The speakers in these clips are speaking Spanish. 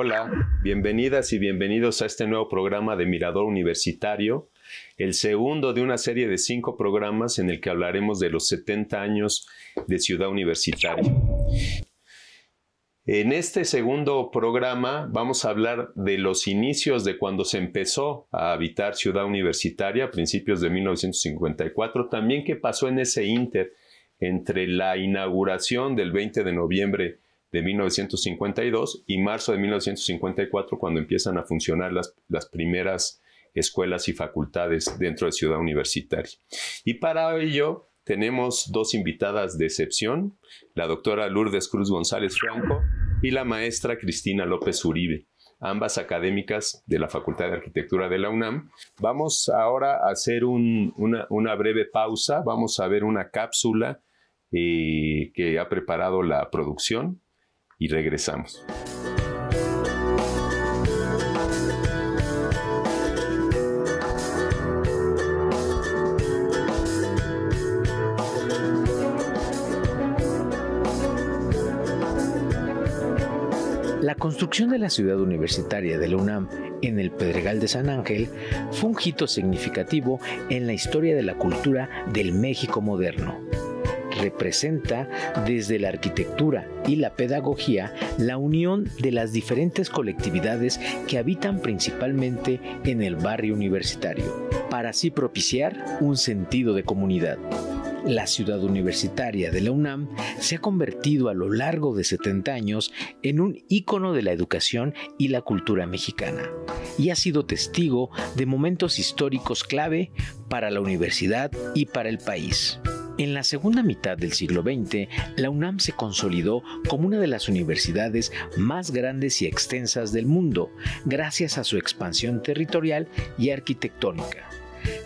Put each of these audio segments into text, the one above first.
Hola, bienvenidas y bienvenidos a este nuevo programa de Mirador Universitario, el segundo de una serie de cinco programas en el que hablaremos de los 70 años de Ciudad Universitaria. En este segundo programa vamos a hablar de los inicios de cuando se empezó a habitar Ciudad Universitaria a principios de 1954, también qué pasó en ese inter entre la inauguración del 20 de noviembre de 1952 y marzo de 1954 cuando empiezan a funcionar las, primeras escuelas y facultades dentro de Ciudad Universitaria. Y para ello tenemos dos invitadas de excepción, la doctora Lourdes Cruz González Franco y la maestra Cristina López Uribe, ambas académicas de la Facultad de Arquitectura de la UNAM. Vamos ahora a hacer una, breve pausa, vamos a ver una cápsula eh, que ha preparado la producción y regresamos. La construcción de la ciudad universitaria de la UNAM en el Pedregal de San Ángel fue un hito significativo en la historia de la cultura del México moderno representa desde la arquitectura y la pedagogía la unión de las diferentes colectividades que habitan principalmente en el barrio universitario, para así propiciar un sentido de comunidad. La ciudad universitaria de la UNAM se ha convertido a lo largo de 70 años en un ícono de la educación y la cultura mexicana y ha sido testigo de momentos históricos clave para la universidad y para el país. En la segunda mitad del siglo XX, la UNAM se consolidó como una de las universidades más grandes y extensas del mundo, gracias a su expansión territorial y arquitectónica.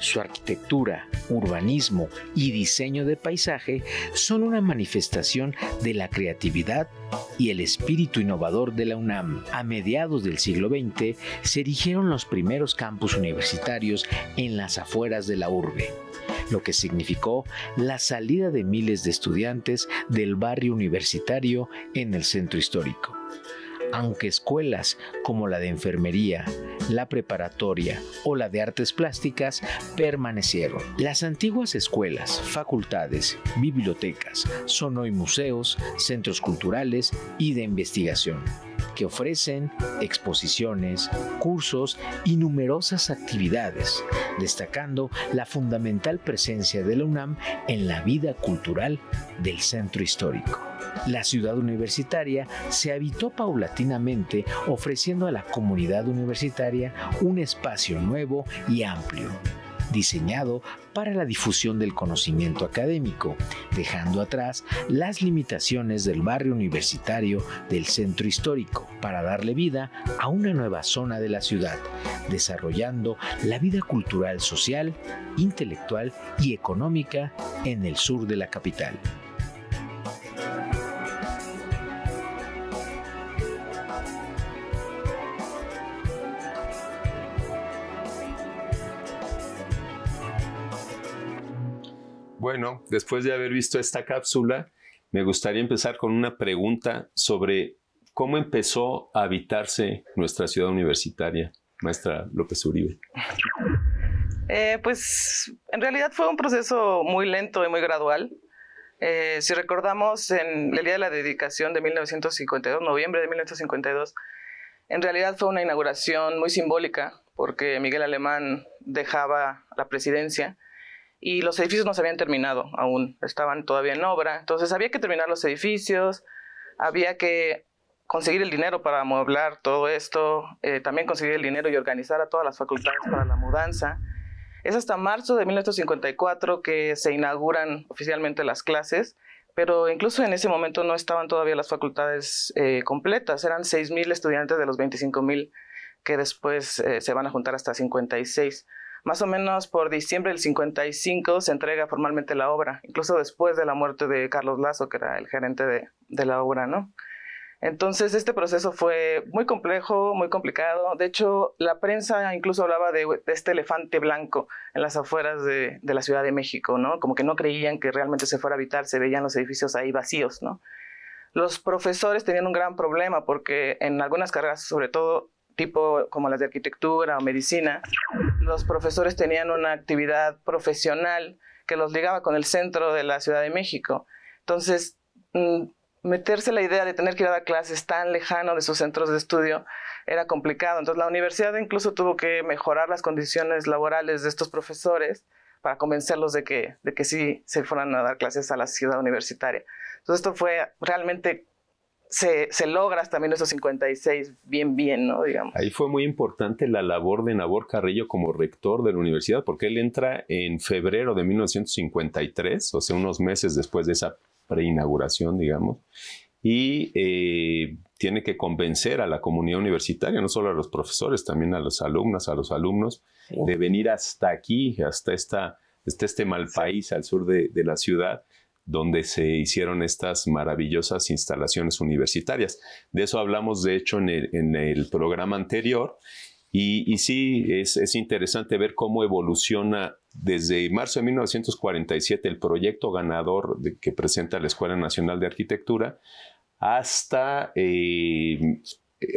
Su arquitectura, urbanismo y diseño de paisaje son una manifestación de la creatividad y el espíritu innovador de la UNAM. A mediados del siglo XX se erigieron los primeros campus universitarios en las afueras de la urbe lo que significó la salida de miles de estudiantes del barrio universitario en el centro histórico. Aunque escuelas como la de enfermería, la preparatoria o la de artes plásticas permanecieron, las antiguas escuelas, facultades, bibliotecas son hoy museos, centros culturales y de investigación que ofrecen exposiciones, cursos y numerosas actividades, destacando la fundamental presencia de la UNAM en la vida cultural del centro histórico. La ciudad universitaria se habitó paulatinamente ofreciendo a la comunidad universitaria un espacio nuevo y amplio diseñado para la difusión del conocimiento académico, dejando atrás las limitaciones del barrio universitario del centro histórico para darle vida a una nueva zona de la ciudad, desarrollando la vida cultural, social, intelectual y económica en el sur de la capital. Bueno, después de haber visto esta cápsula, me gustaría empezar con una pregunta sobre cómo empezó a habitarse nuestra ciudad universitaria, maestra López Uribe. Eh, pues en realidad fue un proceso muy lento y muy gradual. Eh, si recordamos, en el día de la dedicación de 1952, noviembre de 1952, en realidad fue una inauguración muy simbólica porque Miguel Alemán dejaba la presidencia y los edificios no se habían terminado aún, estaban todavía en obra. Entonces había que terminar los edificios, había que conseguir el dinero para amueblar todo esto, eh, también conseguir el dinero y organizar a todas las facultades para la mudanza. Es hasta marzo de 1954 que se inauguran oficialmente las clases, pero incluso en ese momento no estaban todavía las facultades eh, completas, eran 6.000 estudiantes de los 25.000 que después eh, se van a juntar hasta 56. Más o menos por diciembre del 55 se entrega formalmente la obra, incluso después de la muerte de Carlos Lazo, que era el gerente de, la obra, ¿no? Entonces, este proceso fue muy complejo, muy complicado. De hecho, la prensa incluso hablaba de, este elefante blanco en las afueras de, de, la Ciudad de México, ¿no? Como que no creían que realmente se fuera a habitar, se veían los edificios ahí vacíos, ¿no? Los profesores tenían un gran problema porque en algunas carreras, sobre todo, tipo como las de arquitectura o medicina, los profesores tenían una actividad profesional que los ligaba con el centro de la Ciudad de México. Entonces, mm, meterse la idea de tener que ir a dar clases tan lejano de sus centros de estudio era complicado. Entonces, la universidad incluso tuvo que mejorar las condiciones laborales de estos profesores para convencerlos de que, de que sí se fueran a dar clases a la ciudad universitaria. Entonces, esto fue realmente se, se logras también esos 56 bien, bien, ¿no? Digamos. Ahí fue muy importante la labor de Nabor Carrillo como rector de la universidad, porque él entra en febrero de 1953, o sea, unos meses después de esa preinauguración, digamos, y eh, tiene que convencer a la comunidad universitaria, no solo a los profesores, también a los alumnas, a los alumnos, de venir hasta aquí, hasta, esta, este mal país al sur de la ciudad, donde se hicieron estas maravillosas instalaciones universitarias. De eso hablamos, de hecho, en el, programa anterior. Y, sí, es, interesante ver cómo evoluciona desde marzo de 1947 el proyecto ganador que presenta la Escuela Nacional de Arquitectura hasta eh,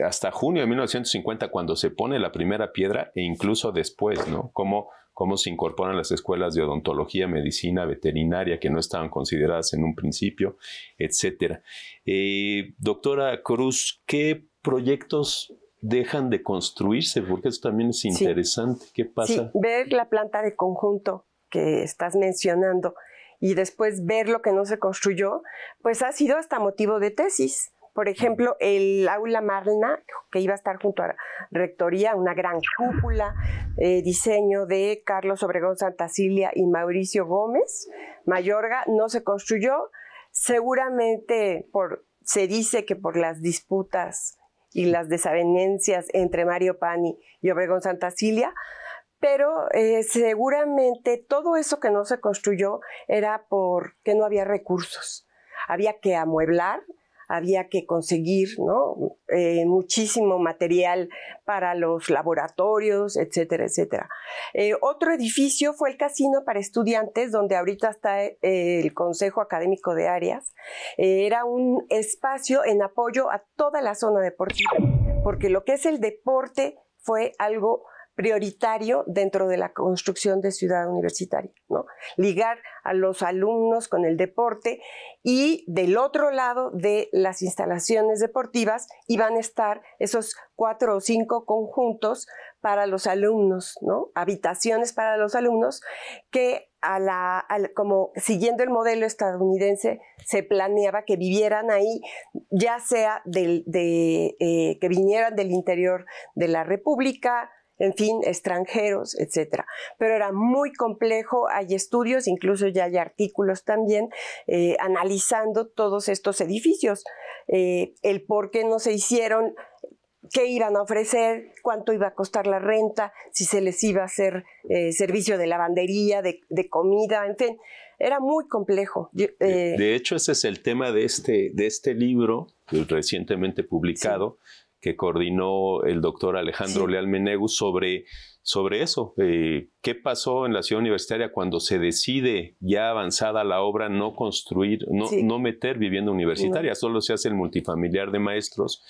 hasta junio de 1950 cuando se pone la primera piedra e incluso después, ¿no? Como cómo se incorporan las escuelas de odontología, medicina, veterinaria, que no estaban consideradas en un principio, etcétera. Eh, doctora Cruz, ¿qué proyectos dejan de construirse? Porque eso también es interesante. ¿Qué pasa? ver la planta de conjunto que estás mencionando y después ver lo que no se construyó, pues ha sido hasta motivo de tesis. Por ejemplo, el aula Marna, que iba a estar junto a la Rectoría, una gran cúpula, eh, diseño de Carlos Obregón Santacilia y Mauricio Gómez, Mayorga, no se construyó, seguramente por, se dice que por las disputas y las desavenencias entre Mario Pani y Obregón Santacilia, pero eh, seguramente todo eso que no se construyó era porque no había recursos. Había que amueblar, había que conseguir eh, muchísimo material para los laboratorios, etcétera, etcétera. Eh, otro edificio fue el casino para estudiantes, donde ahorita está eh, el Consejo Académico de Áreas. era un espacio en apoyo a toda la zona deportiva, porque lo que es el deporte fue algo prioritario dentro de la construcción de ciudad universitaria, ¿no? Ligar a los alumnos con el deporte y del otro lado de las instalaciones deportivas iban a estar esos cuatro o cinco conjuntos para los alumnos, ¿no? Habitaciones para los alumnos que a la, como siguiendo el modelo estadounidense, se planeaba que vivieran ahí, ya sea de, eh, que vinieran del interior de la República, en fin, extranjeros, etcétera. Pero era muy complejo, hay estudios, incluso ya hay artículos también eh, analizando todos estos edificios, eh, el por qué no se hicieron, qué iban a ofrecer, cuánto iba a costar la renta, si se les iba a hacer eh, servicio de lavandería, de, comida, en fin, era muy complejo. de, hecho, ese es el tema de este, de este libro recientemente publicado que coordinó el doctor Alejandro Leal Menegu sobre, sobre eso. Eh, ¿Qué pasó en la ciudad universitaria cuando se decide, ya avanzada la obra, no construir, no, meter vivienda universitaria? Solo se hace el multifamiliar de maestros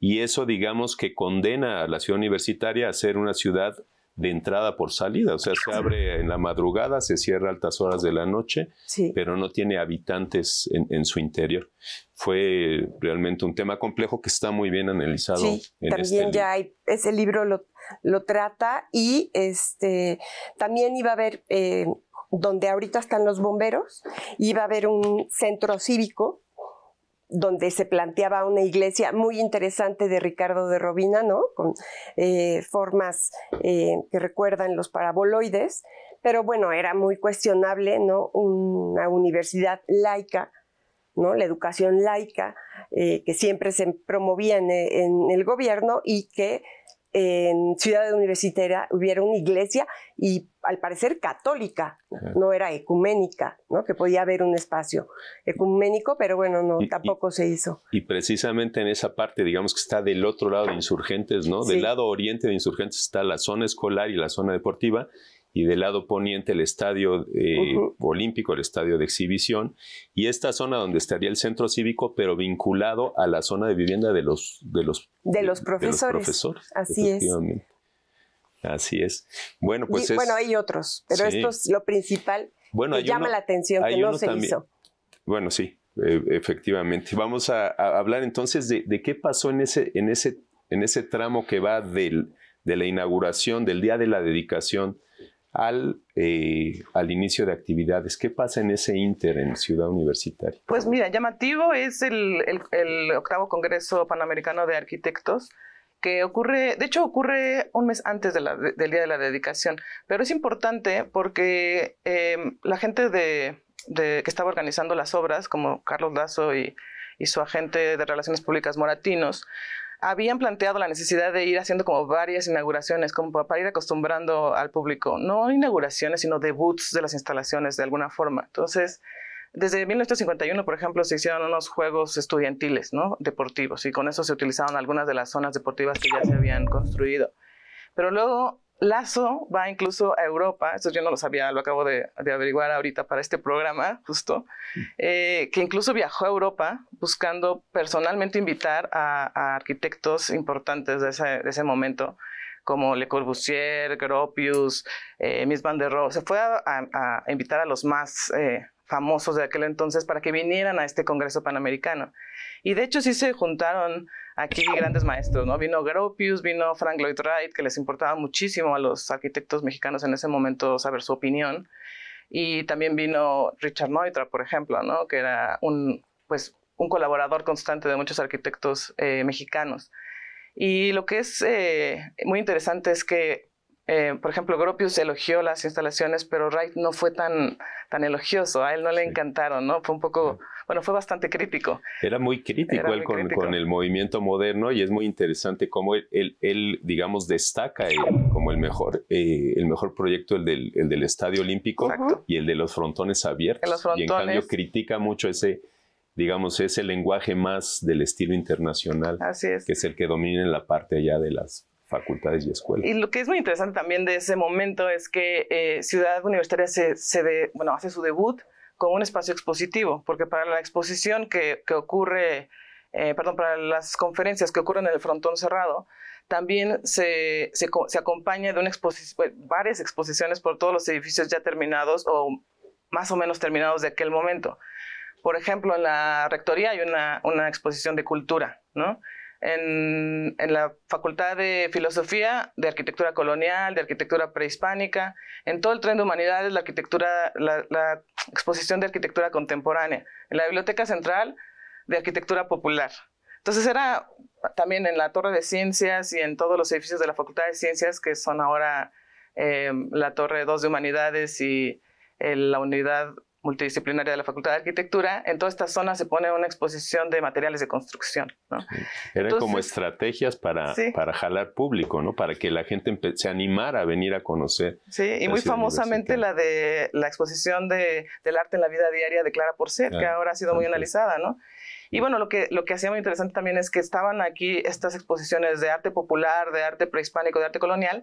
y eso digamos que condena a la ciudad universitaria a ser una ciudad de entrada por salida, o sea, se abre en la madrugada, se cierra a altas horas de la noche, pero no tiene habitantes en, su interior. Fue realmente un tema complejo que está muy bien analizado. Sí, también este ya hay, ese libro lo, trata y este, también iba a haber, eh, donde ahorita están los bomberos, iba a haber un centro cívico donde se planteaba una iglesia muy interesante de Ricardo de Robina, ¿no? Con eh, formas eh, que recuerdan los paraboloides, pero bueno, era muy cuestionable, ¿no? Una universidad laica, ¿no? La educación laica eh, que siempre se promovía en el gobierno y que en Ciudad Universitaria hubiera una iglesia y al parecer católica, no era ecuménica, ¿no? que podía haber un espacio ecuménico, pero bueno, no, tampoco se hizo. Y precisamente en esa parte, digamos que está del otro lado de insurgentes, ¿no? Del lado oriente de insurgentes está la zona escolar y la zona deportiva, y del lado poniente el estadio eh, olímpico, el estadio de exhibición, y esta zona donde estaría el centro cívico, pero vinculado a la zona de vivienda de los, de los, de los, profesores. Así es. Así es. Bueno, pues Bueno, hay otros, pero esto es lo principal bueno, que llama la atención, que no se hizo. Bueno, sí, e, efectivamente. Vamos a, hablar entonces de, qué pasó en ese, en, ese, en ese tramo que va del, de la inauguración, del día de la dedicación al, eh, al inicio de actividades. ¿Qué pasa en ese inter en Ciudad Universitaria? Pues mira, llamativo es el, octavo Congreso Panamericano de Arquitectos que ocurre, de hecho ocurre un mes antes del Día de la Dedicación, pero es importante porque em, la gente de, que estaba organizando las obras, como Carlos Lazo y, y su agente de Relaciones Públicas Moratinos, habían planteado la necesidad de ir haciendo como varias inauguraciones, como para ir acostumbrando al público, no inauguraciones, sino debuts de las instalaciones de alguna forma. Entonces, desde 1951, por ejemplo, se hicieron unos juegos estudiantiles, ¿no? Deportivos, y con eso se utilizaron algunas de las zonas deportivas que ya se habían construido. Pero luego Lazo va incluso a Europa, eso yo no lo sabía, lo acabo de, averiguar ahorita para este programa, justo, eh, que incluso viajó a Europa buscando personalmente invitar a, arquitectos importantes de ese, momento, como Le Corbusier, Gropius, eh, Miss Van der Rohe. Se fue a, invitar a los más eh, famosos de aquel entonces para que vinieran a este Congreso Panamericano. Y de hecho sí se juntaron aquí grandes maestros, ¿no? Vino Gropius, vino Frank Lloyd Wright, que les importaba muchísimo a los arquitectos mexicanos en ese momento saber su opinión. Y también vino Richard Neutra, por ejemplo, ¿no? Que era un, pues, un colaborador constante de muchos arquitectos eh, mexicanos. Y lo que es eh, muy interesante es que eh, por ejemplo, Gropius elogió las instalaciones, pero Wright no fue tan, tan elogioso, a él no le encantaron, ¿no? Fue un poco, bueno, fue bastante crítico. Era muy crítico él con, el movimiento moderno y es muy interesante cómo él, él, digamos, destaca como el mejor, eh, el mejor proyecto, el del, el Estadio Olímpico y el de los frontones abiertos. y en cambio critica mucho ese digamos, ese lenguaje más del estilo internacional, que es el que domina en la parte allá de las facultades y escuelas. Y lo que es muy interesante también de ese momento es que eh, Ciudad Universitaria se, bueno, hace su debut con un espacio expositivo, porque para la exposición que, que ocurre, eh, perdón, para las conferencias que ocurren en el frontón cerrado, también se, se, se acompaña de una exposición, varias exposiciones por todos los edificios ya terminados o más o menos terminados de aquel momento. Por ejemplo, en la rectoría hay una, una exposición de cultura, ¿no? en, la Facultad de Filosofía, de Arquitectura Colonial, de Arquitectura Prehispánica, en todo el tren de humanidades, la arquitectura, la, exposición de arquitectura contemporánea, en la Biblioteca Central de Arquitectura Popular. Entonces era también en la Torre de Ciencias y en todos los edificios de la Facultad de Ciencias, que son ahora eh, la Torre 2 de Humanidades y eh, la Unidad multidisciplinaria de la Facultad de Arquitectura, en toda esta zona se pone una exposición de materiales de construcción. Eran como estrategias para, para jalar público, ¿no? para que la gente se animara a venir a conocer. Sí, y muy famosamente la de la exposición del arte en la vida diaria de Clara Porcet, que ah, ahora ha sido muy analizada. ¿no? Y bueno, lo que, lo que hacía muy interesante también es que estaban aquí estas exposiciones de arte popular, de arte prehispánico, de arte colonial,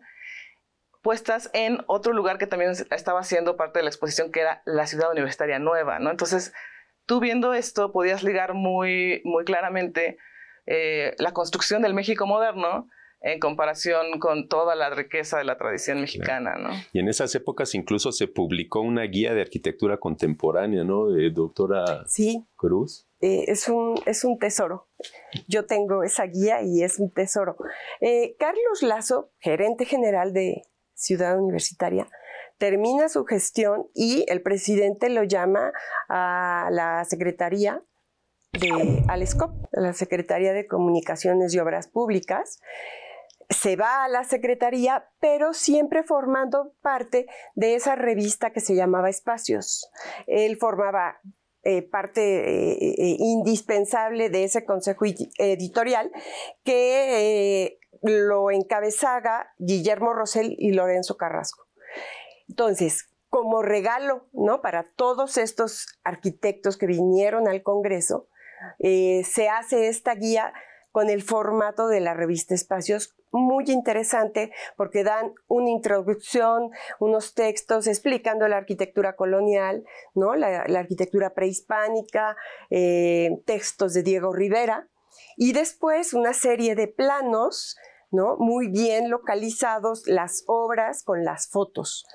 puestas en otro lugar que también estaba siendo parte de la exposición, que era la ciudad universitaria nueva, ¿no? Entonces, tú viendo esto podías ligar muy, muy claramente eh, la construcción del México moderno en comparación con toda la riqueza de la tradición mexicana. ¿no? Y en esas épocas incluso se publicó una guía de arquitectura contemporánea, ¿no? De doctora Cruz. Sí, eh, es, un, es un tesoro. Yo tengo esa guía y es un tesoro. Eh, Carlos Lazo, gerente general de Ciudad Universitaria, termina su gestión y el presidente lo llama a la Secretaría de Alescop, la Secretaría de Comunicaciones y Obras Públicas. Se va a la Secretaría, pero siempre formando parte de esa revista que se llamaba Espacios. Él formaba eh, parte eh, eh, indispensable de ese consejo editorial que lo encabezaga Guillermo Rosell y Lorenzo Carrasco. Entonces, como regalo, ¿no? Para todos estos arquitectos que vinieron al Congreso, eh, se hace esta guía con el formato de la revista Espacios, muy interesante porque dan una introducción, unos textos explicando la arquitectura colonial, ¿no? la, arquitectura prehispánica, eh, textos de Diego Rivera, y después una serie de planos muy bien localizados las obras con las fotos.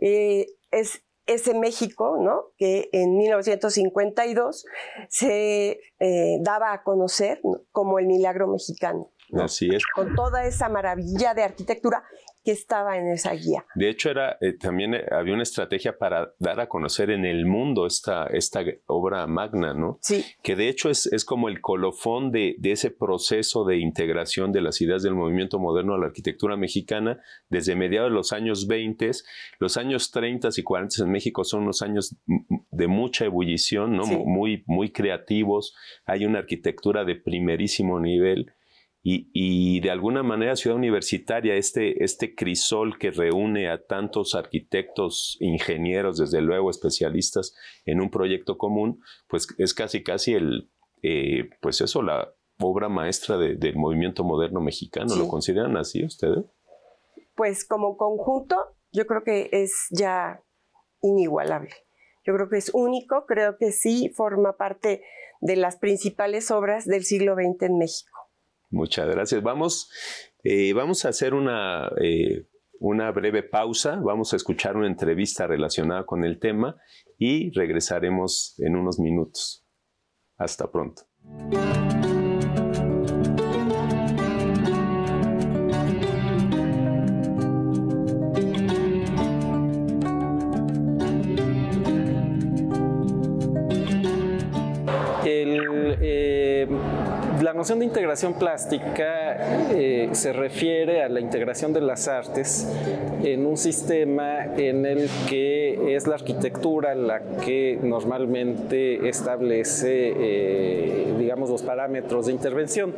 Eh, es ese México, Que en 1952 se eh, daba a conocer como el milagro mexicano. Así es. Con toda esa maravilla de arquitectura que estaba en esa guía. De hecho, era, eh, también eh, había una estrategia para dar a conocer en el mundo esta, esta obra magna, ¿no? Sí. Que de hecho es, como el colofón de, ese proceso de integración de las ideas del movimiento moderno a la arquitectura mexicana desde mediados de los años 20. Los años 30 y 40 en México son unos años de mucha ebullición, ¿no? Muy, muy creativos. Hay una arquitectura de primerísimo nivel y, de alguna manera Ciudad Universitaria, este, este crisol que reúne a tantos arquitectos, ingenieros, desde luego especialistas en un proyecto común, pues es casi casi el, eh, pues eso, la obra maestra del movimiento moderno mexicano. ¿Lo consideran así ustedes? Pues como conjunto, yo creo que es ya inigualable. Yo creo que es único, creo que sí forma parte de las principales obras del siglo XX en México Muchas gracias. Vamos, eh, vamos a hacer una, eh, una breve pausa, vamos a escuchar una entrevista relacionada con el tema y regresaremos en unos minutos. Hasta pronto. noción de integración plástica eh, se refiere a la integración de las artes en un sistema en el que es la arquitectura la que normalmente establece, eh, digamos, los parámetros de intervención.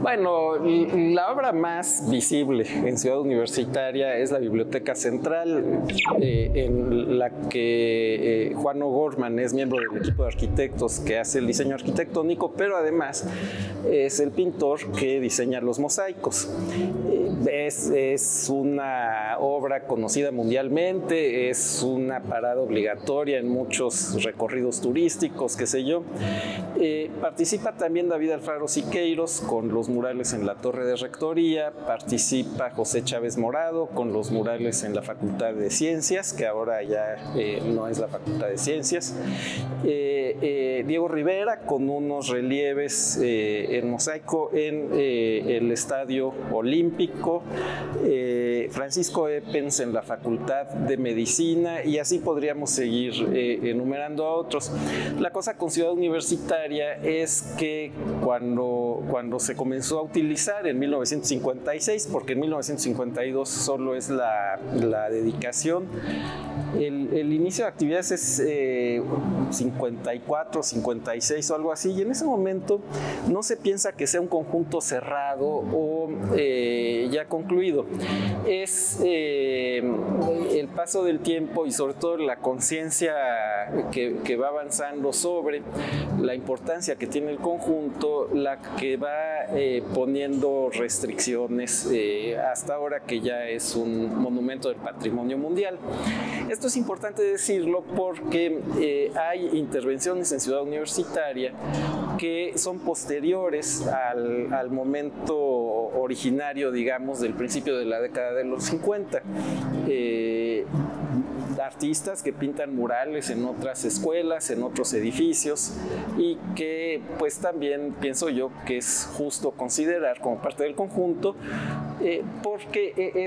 Bueno, la obra más visible en Ciudad Universitaria es la Biblioteca Central, eh, en la que eh, Juan O'Gorman es miembro del equipo de arquitectos que hace el diseño arquitectónico, pero además es el pintor que diseña los mosaicos. Eh, es, una obra conocida mundialmente, es una parada obligatoria en muchos recorridos turísticos, qué sé yo. Eh, participa también David Alfaro Siqueiros con los murales en la Torre de Rectoría, participa José Chávez Morado con los murales en la Facultad de Ciencias, que ahora ya eh, no es la Facultad de Ciencias, eh, eh, Diego Rivera con unos relieves en mosaico en el Estadio Olímpico, Francisco Eppens en la Facultad de Medicina y así podríamos seguir enumerando a otros. La cosa con Ciudad Universitaria es que cuando, cuando se comenzó a utilizar en 1956, porque en 1952 solo es la, la dedicación el, inicio de actividades es 54, eh, 56 o algo así, y en ese momento no se piensa que sea un conjunto cerrado o eh, ya concluido. Es eh, el paso del tiempo y sobre todo la conciencia que, va avanzando sobre la importancia que tiene el conjunto, la que va poniendo restricciones hasta ahora que ya es un monumento del patrimonio mundial. Esto es importante decirlo porque eh, hay intervenciones en Ciudad Universitaria que son posteriores al, momento originario, digamos, del principio de la década de los 50 artistas que pintan murales en otras escuelas, en otros edificios y que pues también pienso yo que es justo considerar como parte del conjunto eh, porque eh,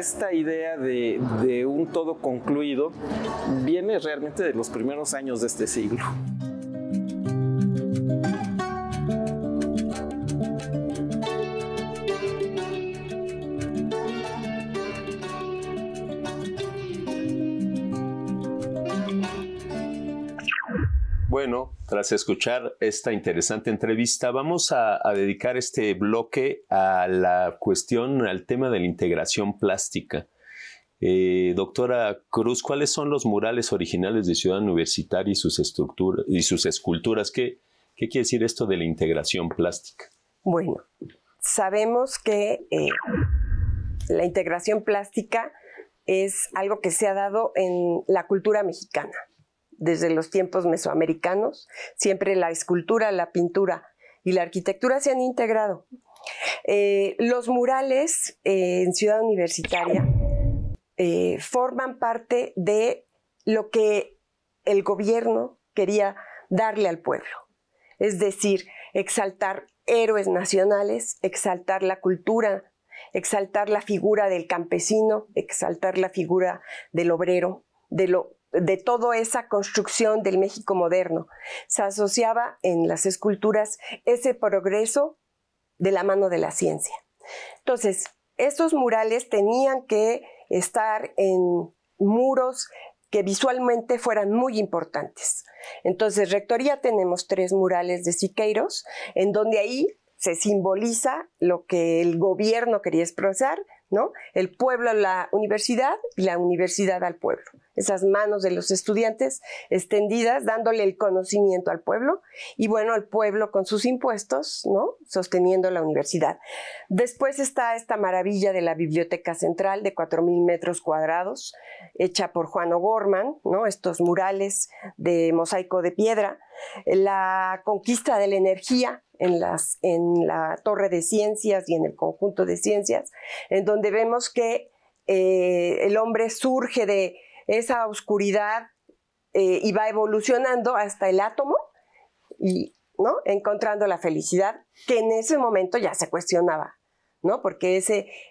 esta, idea de un todo concluido viene realmente de los primeros años de este siglo. Bueno, tras escuchar esta interesante entrevista, vamos a, dedicar este bloque a la cuestión, al tema de la integración plástica. Eh, doctora Cruz, ¿cuáles son los murales originales de Ciudad Universitaria y sus, estructuras, y sus esculturas? ¿Qué, quiere decir esto de la integración plástica? Bueno, sabemos que eh, la integración plástica es algo que se ha dado en la cultura mexicana desde los tiempos mesoamericanos. Siempre la escultura, la pintura y la arquitectura se han integrado. Eh, los murales eh, en Ciudad Universitaria eh, forman parte de lo que el gobierno quería darle al pueblo, es decir, exaltar héroes nacionales, exaltar la cultura, exaltar la figura del campesino, exaltar la figura del obrero, de lo de toda esa construcción del México moderno. Se asociaba en las esculturas ese progreso de la mano de la ciencia. Entonces, estos murales tenían que estar en muros que visualmente fueran muy importantes. Entonces, Rectoría tenemos tres murales de Siqueiros, en donde ahí se simboliza lo que el gobierno quería expresar, ¿no? El pueblo a la universidad y la universidad al pueblo esas manos de los estudiantes extendidas, dándole el conocimiento al pueblo y bueno, al pueblo con sus impuestos, ¿no? Sosteniendo la universidad. Después está esta maravilla de la Biblioteca Central de 4.000 metros cuadrados, hecha por Juan O'Gorman, ¿no? Estos murales de mosaico de piedra, la conquista de la energía, en, las, la Torre de Ciencias y en el conjunto de ciencias, en donde vemos que eh, el hombre surge de esa oscuridad iba eh, evolucionando hasta el átomo y ¿no? encontrando la felicidad que en ese momento ya se cuestionaba. ¿no? porque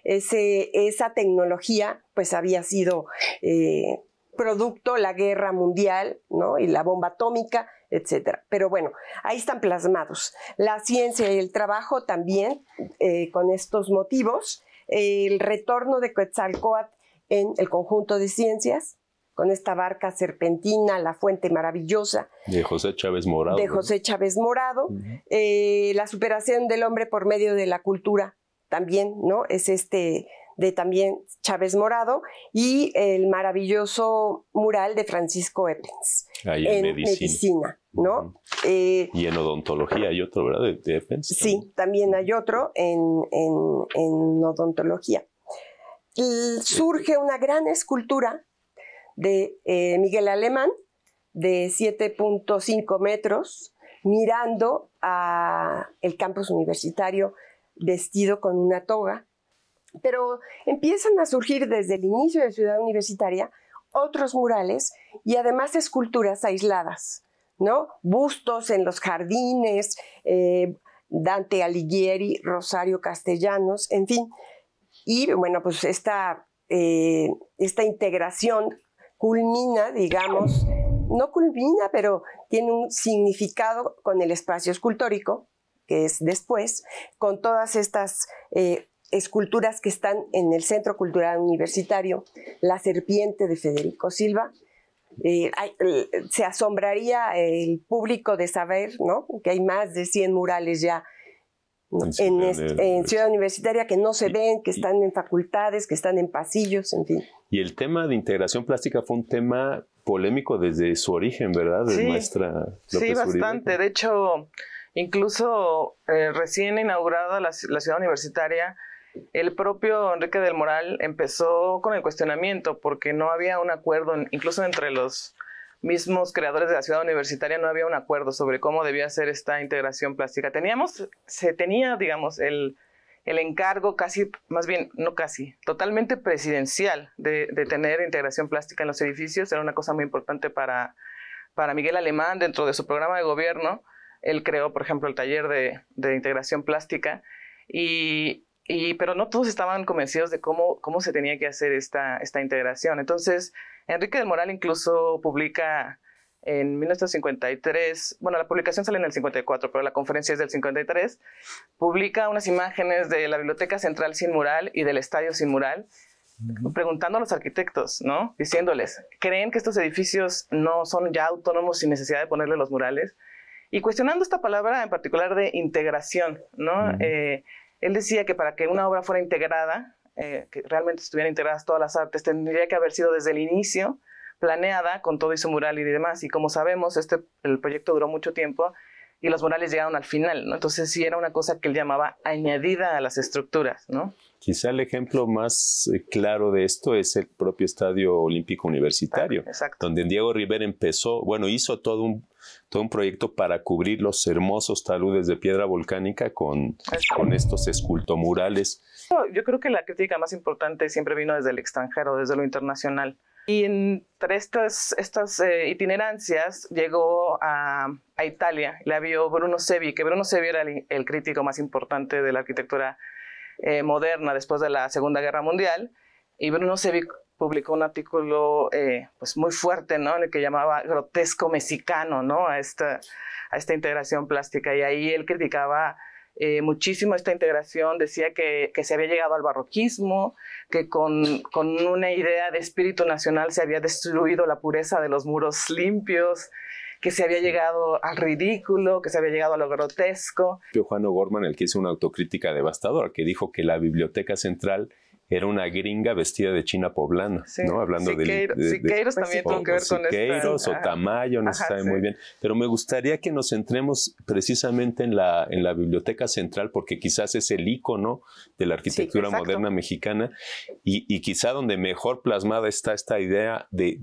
esa tecnología pues había sido producto eh, producto la guerra mundial ¿no? y la bomba atómica, etc. Pero bueno, ahí están plasmados. La ciencia y el trabajo también eh, con estos motivos. El retorno de Quetzalcoatl en el conjunto de ciencias, con esta barca serpentina, La Fuente Maravillosa. De José Chávez Morado. De José Chávez Morado. Eh, la superación del hombre por medio de la cultura también, ¿no? Es este de también Chávez Morado y el maravilloso mural de Francisco Eppens. Ahí en, medicina. ¿no? Eh, y en odontología hay otro, ¿verdad? De, Sí, también hay otro en, odontología. surge una gran escultura de eh, Miguel Alemán de 7.5 metros mirando al el campus universitario vestido con una toga. Pero empiezan a surgir desde el inicio de Ciudad Universitaria otros murales y además esculturas aisladas, ¿no? Bustos en los jardines, eh, Dante Alighieri, Rosario Castellanos, en fin. Y bueno, pues esta eh, integración culmina, digamos, no culmina, pero tiene un significado con el espacio escultórico, que es después, con todas estas eh, esculturas que están en el Centro Cultural Universitario, La Serpiente de Federico Silva. Eh, eh, se asombraría el público de saber ¿no? que hay más de 100 murales ya en, Ciudad Universitaria que no se ven, que están en facultades, que están en pasillos, en fin. Y el tema de integración plástica fue un tema polémico desde su origen, ¿verdad? Sí, maestra sí, bastante. De hecho, incluso eh, recién inaugurada la Ciudad Universitaria, el propio Enrique del Moral empezó con el cuestionamiento porque no había un acuerdo, incluso entre los mismos creadores de la ciudad universitaria no había un acuerdo sobre cómo debía ser esta integración plástica. Teníamos, se tenía, digamos, el, encargo casi, más bien, no casi, totalmente presidencial de, tener integración plástica en los edificios. Era una cosa muy importante para, para Miguel Alemán dentro de su programa de gobierno. Él creó, por ejemplo, el taller de, de integración plástica y, y, pero no todos estaban convencidos de cómo, cómo se tenía que hacer esta, esta integración. Entonces, Enrique del Moral incluso publica en 1953, bueno, la publicación sale en el 54, pero la conferencia es del 53, publica unas imágenes de la Biblioteca Central sin mural y del Estadio sin mural, preguntando a los arquitectos, ¿no? Diciéndoles, ¿creen que estos edificios no son ya autónomos sin necesidad de ponerle los murales? Y cuestionando esta palabra en particular de integración, ¿no? Él decía que para que una obra fuera integrada, eh, que realmente estuvieran integradas todas las artes, tendría que haber sido desde el inicio planeada con todo y mural y demás. Y como sabemos, este, el proyecto duró mucho tiempo y los murales llegaron al final, ¿no? Entonces sí era una cosa que él llamaba añadida a las estructuras, ¿no? Quizá el ejemplo más eh, claro de esto es el propio Estadio Olímpico Universitario, donde Diego Rivera empezó, bueno, hizo todo un, todo un proyecto para cubrir los hermosos taludes de piedra volcánica con, con estos escultomurales. Yo creo que la crítica más importante siempre vino desde el extranjero, desde lo internacional. Y entre estas, estas eh, itinerancias llegó a, Italia, la vio Bruno Sevi, que Bruno Sevi era el, crítico más importante de la arquitectura eh, moderna después de la Segunda Guerra Mundial. Y Bruno Sevi publicó un artículo eh, pues muy fuerte, ¿no? En el que llamaba grotesco mexicano, ¿no? A esta, a esta integración plástica. Y ahí él criticaba eh, muchísimo esta integración, decía que, que, se había llegado al barroquismo, que con, con, una idea de espíritu nacional se había destruido la pureza de los muros limpios, que se había llegado al ridículo, que se había llegado a lo grotesco. Juan O'Gorman, el que hizo una autocrítica devastadora, que dijo que la biblioteca central era una gringa vestida de china poblana, ¿no? Hablando de, Siqueiros pues también o Tamayo, no se sabe muy bien. Pero me gustaría que nos centremos precisamente en la, en la Biblioteca Central, porque quizás es el icono de la arquitectura moderna mexicana y, y, quizá donde mejor plasmada está esta idea de,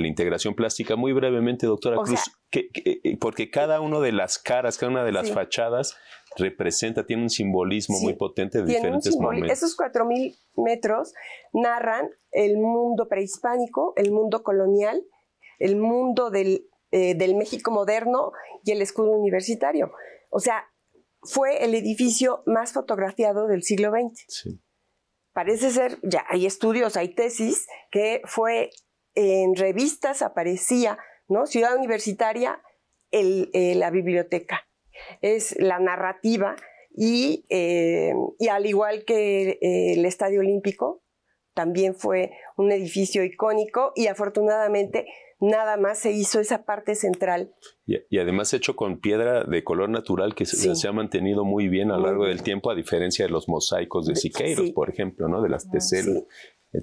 la integración plástica. Muy brevemente, doctora Cruz, eh, porque cada una de las caras, cada una de las fachadas representa, tiene un simbolismo muy potente de diferentes momentos. Esos 4.000 metros narran el mundo prehispánico, el mundo colonial, el mundo eh, del, México moderno y el escudo universitario. O sea, fue el edificio más fotografiado del siglo XX. Parece ser, ya hay estudios, hay tesis, que fue en revistas aparecía, ¿no? Ciudad Universitaria, eh, la biblioteca es la narrativa y, eh, al igual que eh, el Estadio Olímpico, también fue un edificio icónico y afortunadamente nada más se hizo esa parte central. Y, además hecho con piedra de color natural que se ha mantenido muy bien a lo largo del tiempo, a diferencia de los mosaicos de Siqueiros, por ejemplo, ¿no? de las ah, teselas, etc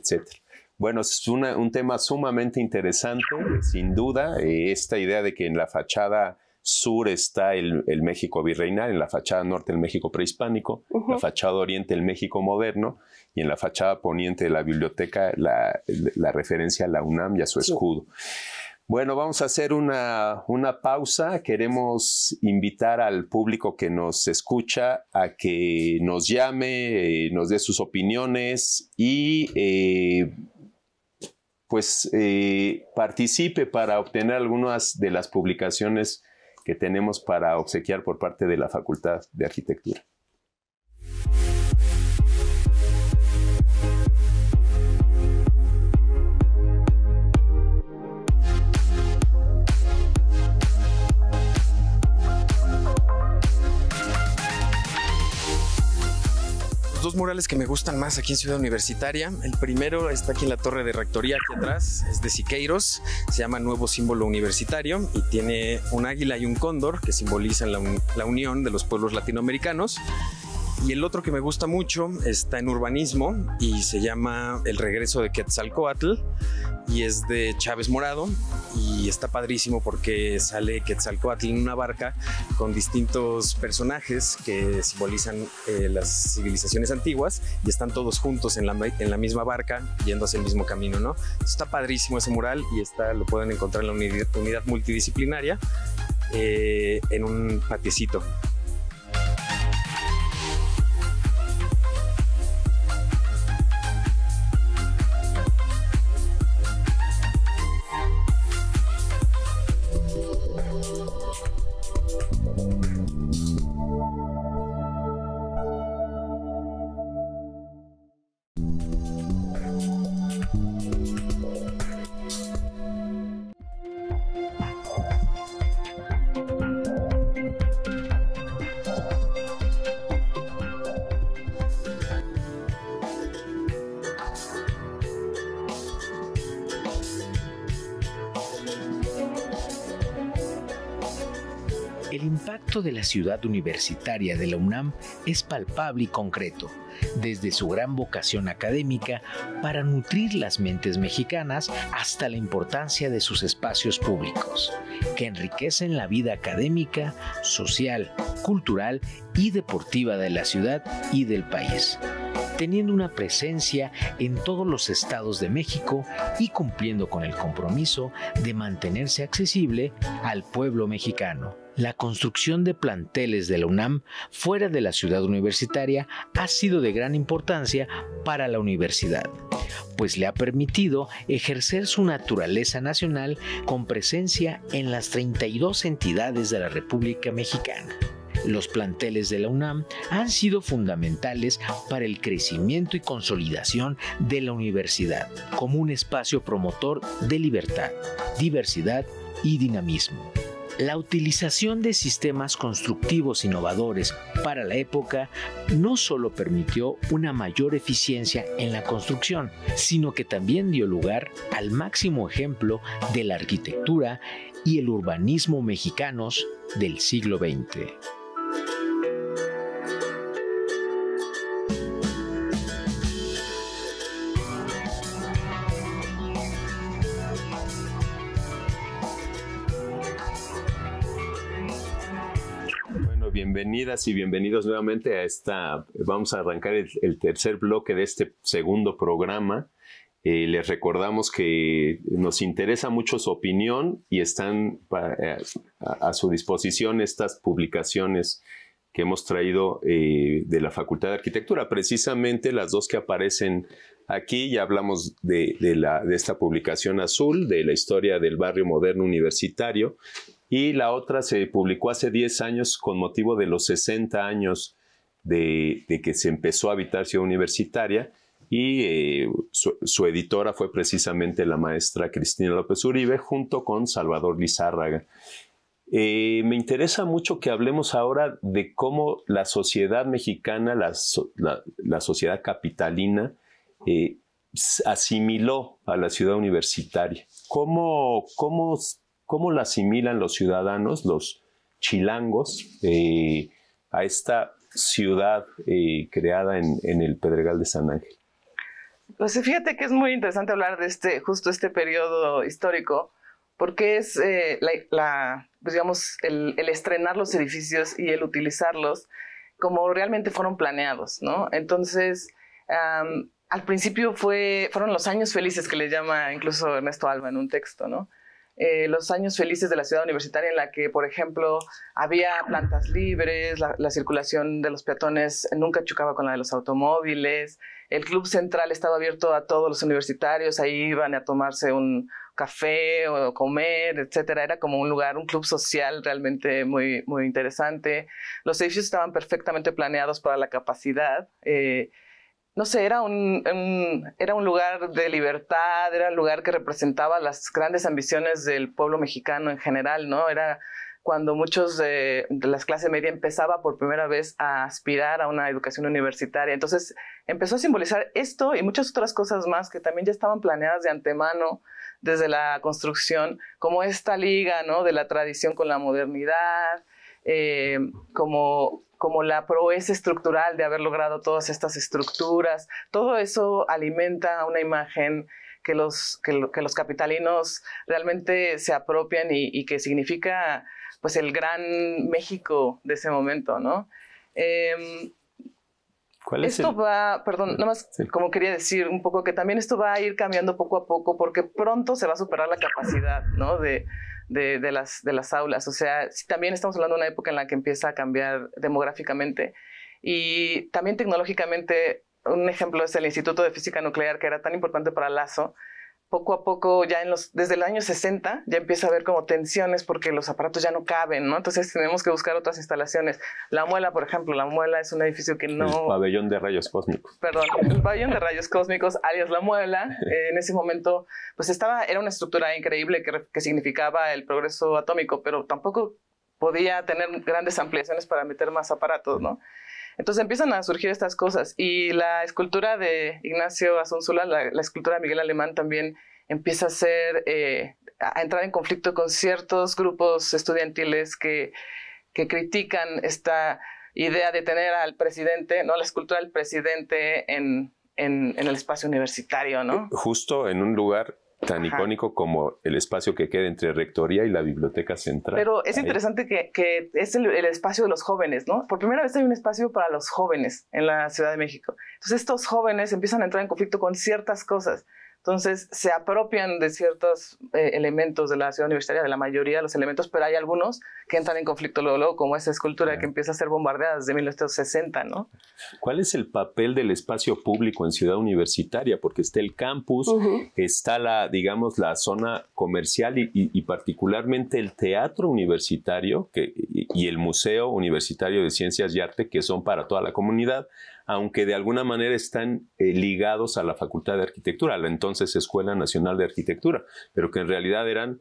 etcétera. Bueno, es un tema sumamente interesante, sin duda, eh, esta idea de que en la fachada sur está el, México virreinal, en la fachada norte el México prehispánico, en la fachada oriente el México moderno y en la fachada poniente de la biblioteca la, referencia a la UNAM y a su escudo. Bueno, vamos a hacer una, una, pausa. Queremos invitar al público que nos escucha a que nos llame, eh, nos dé sus opiniones y... Eh, pues eh, participe para obtener algunas de las publicaciones que tenemos para obsequiar por parte de la Facultad de Arquitectura. dos murales que me gustan más aquí en Ciudad Universitaria. El primero está aquí en la torre de rectoría, aquí atrás, es de Siqueiros, se llama Nuevo Símbolo Universitario y tiene un águila y un cóndor que simbolizan la, la unión de los pueblos latinoamericanos. Y el otro que me gusta mucho está en urbanismo y se llama El regreso de Quetzalcoatl y es de Chávez Morado y está padrísimo porque sale Quetzalcoatl en una barca con distintos personajes que simbolizan eh, las civilizaciones antiguas y están todos juntos en la, en la misma barca yendo hacia el mismo camino, ¿no? Está padrísimo ese mural y está, lo pueden encontrar en la unidad, multidisciplinaria eh, en un patiecito. impacto de la ciudad universitaria de la UNAM es palpable y concreto, desde su gran vocación académica para nutrir las mentes mexicanas hasta la importancia de sus espacios públicos, que enriquecen la vida académica, social, cultural y deportiva de la ciudad y del país teniendo una presencia en todos los estados de México y cumpliendo con el compromiso de mantenerse accesible al pueblo mexicano. La construcción de planteles de la UNAM fuera de la ciudad universitaria ha sido de gran importancia para la universidad, pues le ha permitido ejercer su naturaleza nacional con presencia en las 32 entidades de la República Mexicana. Los planteles de la UNAM han sido fundamentales para el crecimiento y consolidación de la universidad como un espacio promotor de libertad, diversidad y dinamismo. La utilización de sistemas constructivos innovadores para la época no solo permitió una mayor eficiencia en la construcción, sino que también dio lugar al máximo ejemplo de la arquitectura y el urbanismo mexicanos del siglo XX. bienvenidas y bienvenidos nuevamente a esta, vamos a arrancar el, tercer bloque de este segundo programa. Eh, les recordamos que nos interesa mucho su opinión y están eh, a, su disposición estas publicaciones que hemos traído eh, de la Facultad de Arquitectura, precisamente las dos que aparecen aquí, ya hablamos de esta publicación azul, de la historia del barrio moderno universitario, y la otra se publicó hace 10 años con motivo de los 60 años de, que se empezó a habitar Ciudad Universitaria y eh, su, editora fue precisamente la maestra Cristina López Uribe junto con Salvador Lizárraga. Eh, me interesa mucho que hablemos ahora de cómo la sociedad mexicana, la, sociedad capitalina, eh, asimiló a la ciudad universitaria. ¿Cómo, cómo cómo la asimilan los ciudadanos, los chilangos, eh, a esta ciudad eh, creada en, el Pedregal de San Ángel. Pues fíjate que es muy interesante hablar de este, justo este periodo histórico, porque es eh, la, pues digamos, el, estrenar los edificios y el utilizarlos como realmente fueron planeados, ¿no? Entonces, al principio fue, fueron los años felices que le llama incluso Ernesto Alba en un texto, ¿no? Eh, los años felices de la ciudad universitaria en la que, por ejemplo, había plantas libres, la, circulación de los peatones nunca chocaba con la de los automóviles, el club central estaba abierto a todos los universitarios, ahí iban a tomarse un café o comer, etcétera. Era como un lugar, un club social realmente muy, muy interesante. Los edificios estaban perfectamente planeados para la capacidad. Eh, no sé, era un, era un lugar de libertad, era un lugar que representaba las grandes ambiciones del pueblo mexicano en general, ¿no? Era cuando muchos de, las clases media empezaba por primera vez a aspirar a una educación universitaria. Entonces empezó a simbolizar esto y muchas otras cosas más que también ya estaban planeadas de antemano desde la construcción, como esta liga ¿no? de la tradición con la modernidad, eh, como como la proeza estructural de haber logrado todas estas estructuras, todo eso alimenta una imagen que los, que, los capitalinos realmente se apropian y, que significa pues el gran México de ese momento, ¿no? Em, ¿Cuál es esto va, perdón, nada como quería decir un poco que también esto va a ir cambiando poco a poco porque pronto se va a superar la capacidad, ¿no? De, de, las, las aulas. O sea, también estamos hablando de una época en la que empieza a cambiar demográficamente y también tecnológicamente. Un ejemplo es el Instituto de Física Nuclear, que era tan importante para Lazo, poco a poco, ya en los, desde el año 60, ya empieza a haber como tensiones porque los aparatos ya no caben, ¿no? Entonces tenemos que buscar otras instalaciones. La muela, por ejemplo, la muela es un edificio que no... pabellón de rayos cósmicos. Perdón, pabellón de rayos cósmicos, alias la muela, eh, en ese momento, pues estaba, era una estructura increíble que, significaba el progreso atómico, pero tampoco podía tener grandes ampliaciones para meter más aparatos, ¿no? Entonces empiezan a surgir estas cosas y la escultura de Ignacio Asunzula, la, escultura de Miguel Alemán también empieza a ser, eh, entrar en conflicto con ciertos grupos estudiantiles que, critican esta idea de tener al presidente, ¿no? La escultura del presidente en, el espacio universitario, ¿no? Eh, justo en un lugar tan icónico como el espacio que queda entre Rectoría y la Biblioteca Central. Pero es interesante que, es el, espacio de los jóvenes, ¿no? Por primera vez hay un espacio para los jóvenes en la Ciudad de México. Entonces estos jóvenes empiezan a entrar en conflicto con ciertas cosas. Entonces se apropian de ciertos eh, elementos de la ciudad universitaria, de la mayoría de los elementos, pero hay algunos que entran en conflicto luego, luego como esa escultura que empieza a ser bombardeada desde 1960, ¿no? ¿Cuál es el papel del espacio público en Ciudad Universitaria? Porque está el campus, está la, digamos, la zona comercial y, particularmente el teatro universitario y, el Museo Universitario de Ciencias y Arte, que son para toda la comunidad, aunque de alguna manera están eh, ligados a la Facultad de Arquitectura, a la entonces Escuela Nacional de Arquitectura, pero que en realidad eran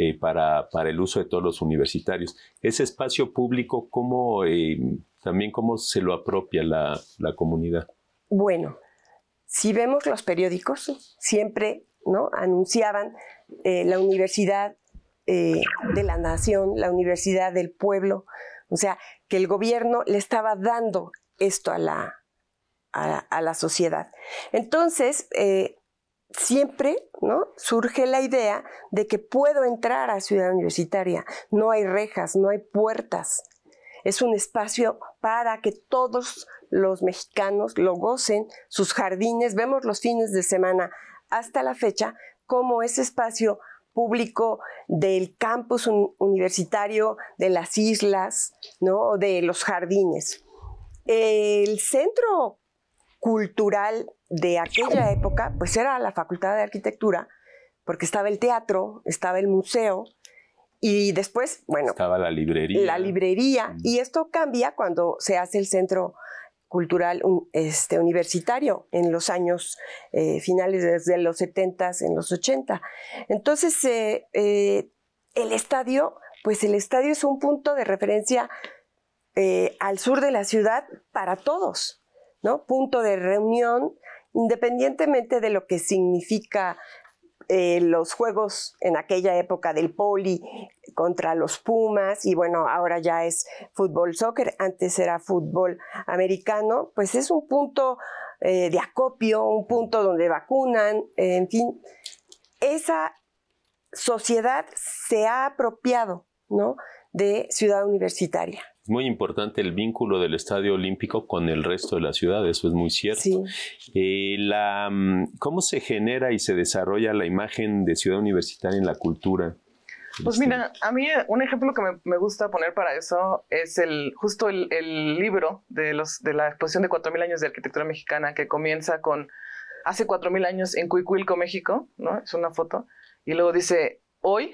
eh, para, el uso de todos los universitarios. Ese espacio público, ¿cómo, eh, también cómo se lo apropia la, comunidad? Bueno, si vemos los periódicos, siempre ¿no? anunciaban eh, la universidad de la nación, la universidad del pueblo, o sea, que el gobierno le estaba dando esto a la, a, la sociedad. Entonces, siempre ¿no? surge la idea de que puedo entrar a Ciudad Universitaria. No hay rejas, no hay puertas. Es un espacio para que todos los mexicanos lo gocen, sus jardines. Vemos los fines de semana hasta la fecha como ese espacio público del campus universitario, de las islas, ¿no? de los jardines. El centro cultural de aquella época, pues era la Facultad de Arquitectura, porque estaba el teatro, estaba el museo, y después, bueno. Estaba la librería. La librería. Y esto cambia cuando se hace el centro cultural este, universitario en los años eh, finales, desde los 70, en los 80. Entonces, eh, eh, el estadio, pues el estadio es un punto de referencia al sur de la ciudad para todos, ¿no? Punto de reunión, independientemente de lo que significa eh, los juegos en aquella época del poli contra los Pumas y bueno, ahora ya es fútbol soccer, antes era fútbol americano, pues es un punto eh, de acopio, un punto donde vacunan, en fin, esa sociedad se ha apropiado, ¿no? de ciudad universitaria muy importante el vínculo del Estadio Olímpico con el resto de la ciudad, eso es muy cierto. Eh, mm, ¿Cómo se genera y se desarrolla la imagen de ciudad universitaria en la cultura? Pues este, mira, a mí un ejemplo que me, gusta poner para eso es el justo el, libro de, de la exposición de 4.000 años de arquitectura mexicana que comienza con hace 4.000 años en Cuicuilco, México, ¿no? Es una foto. Y luego dice, hoy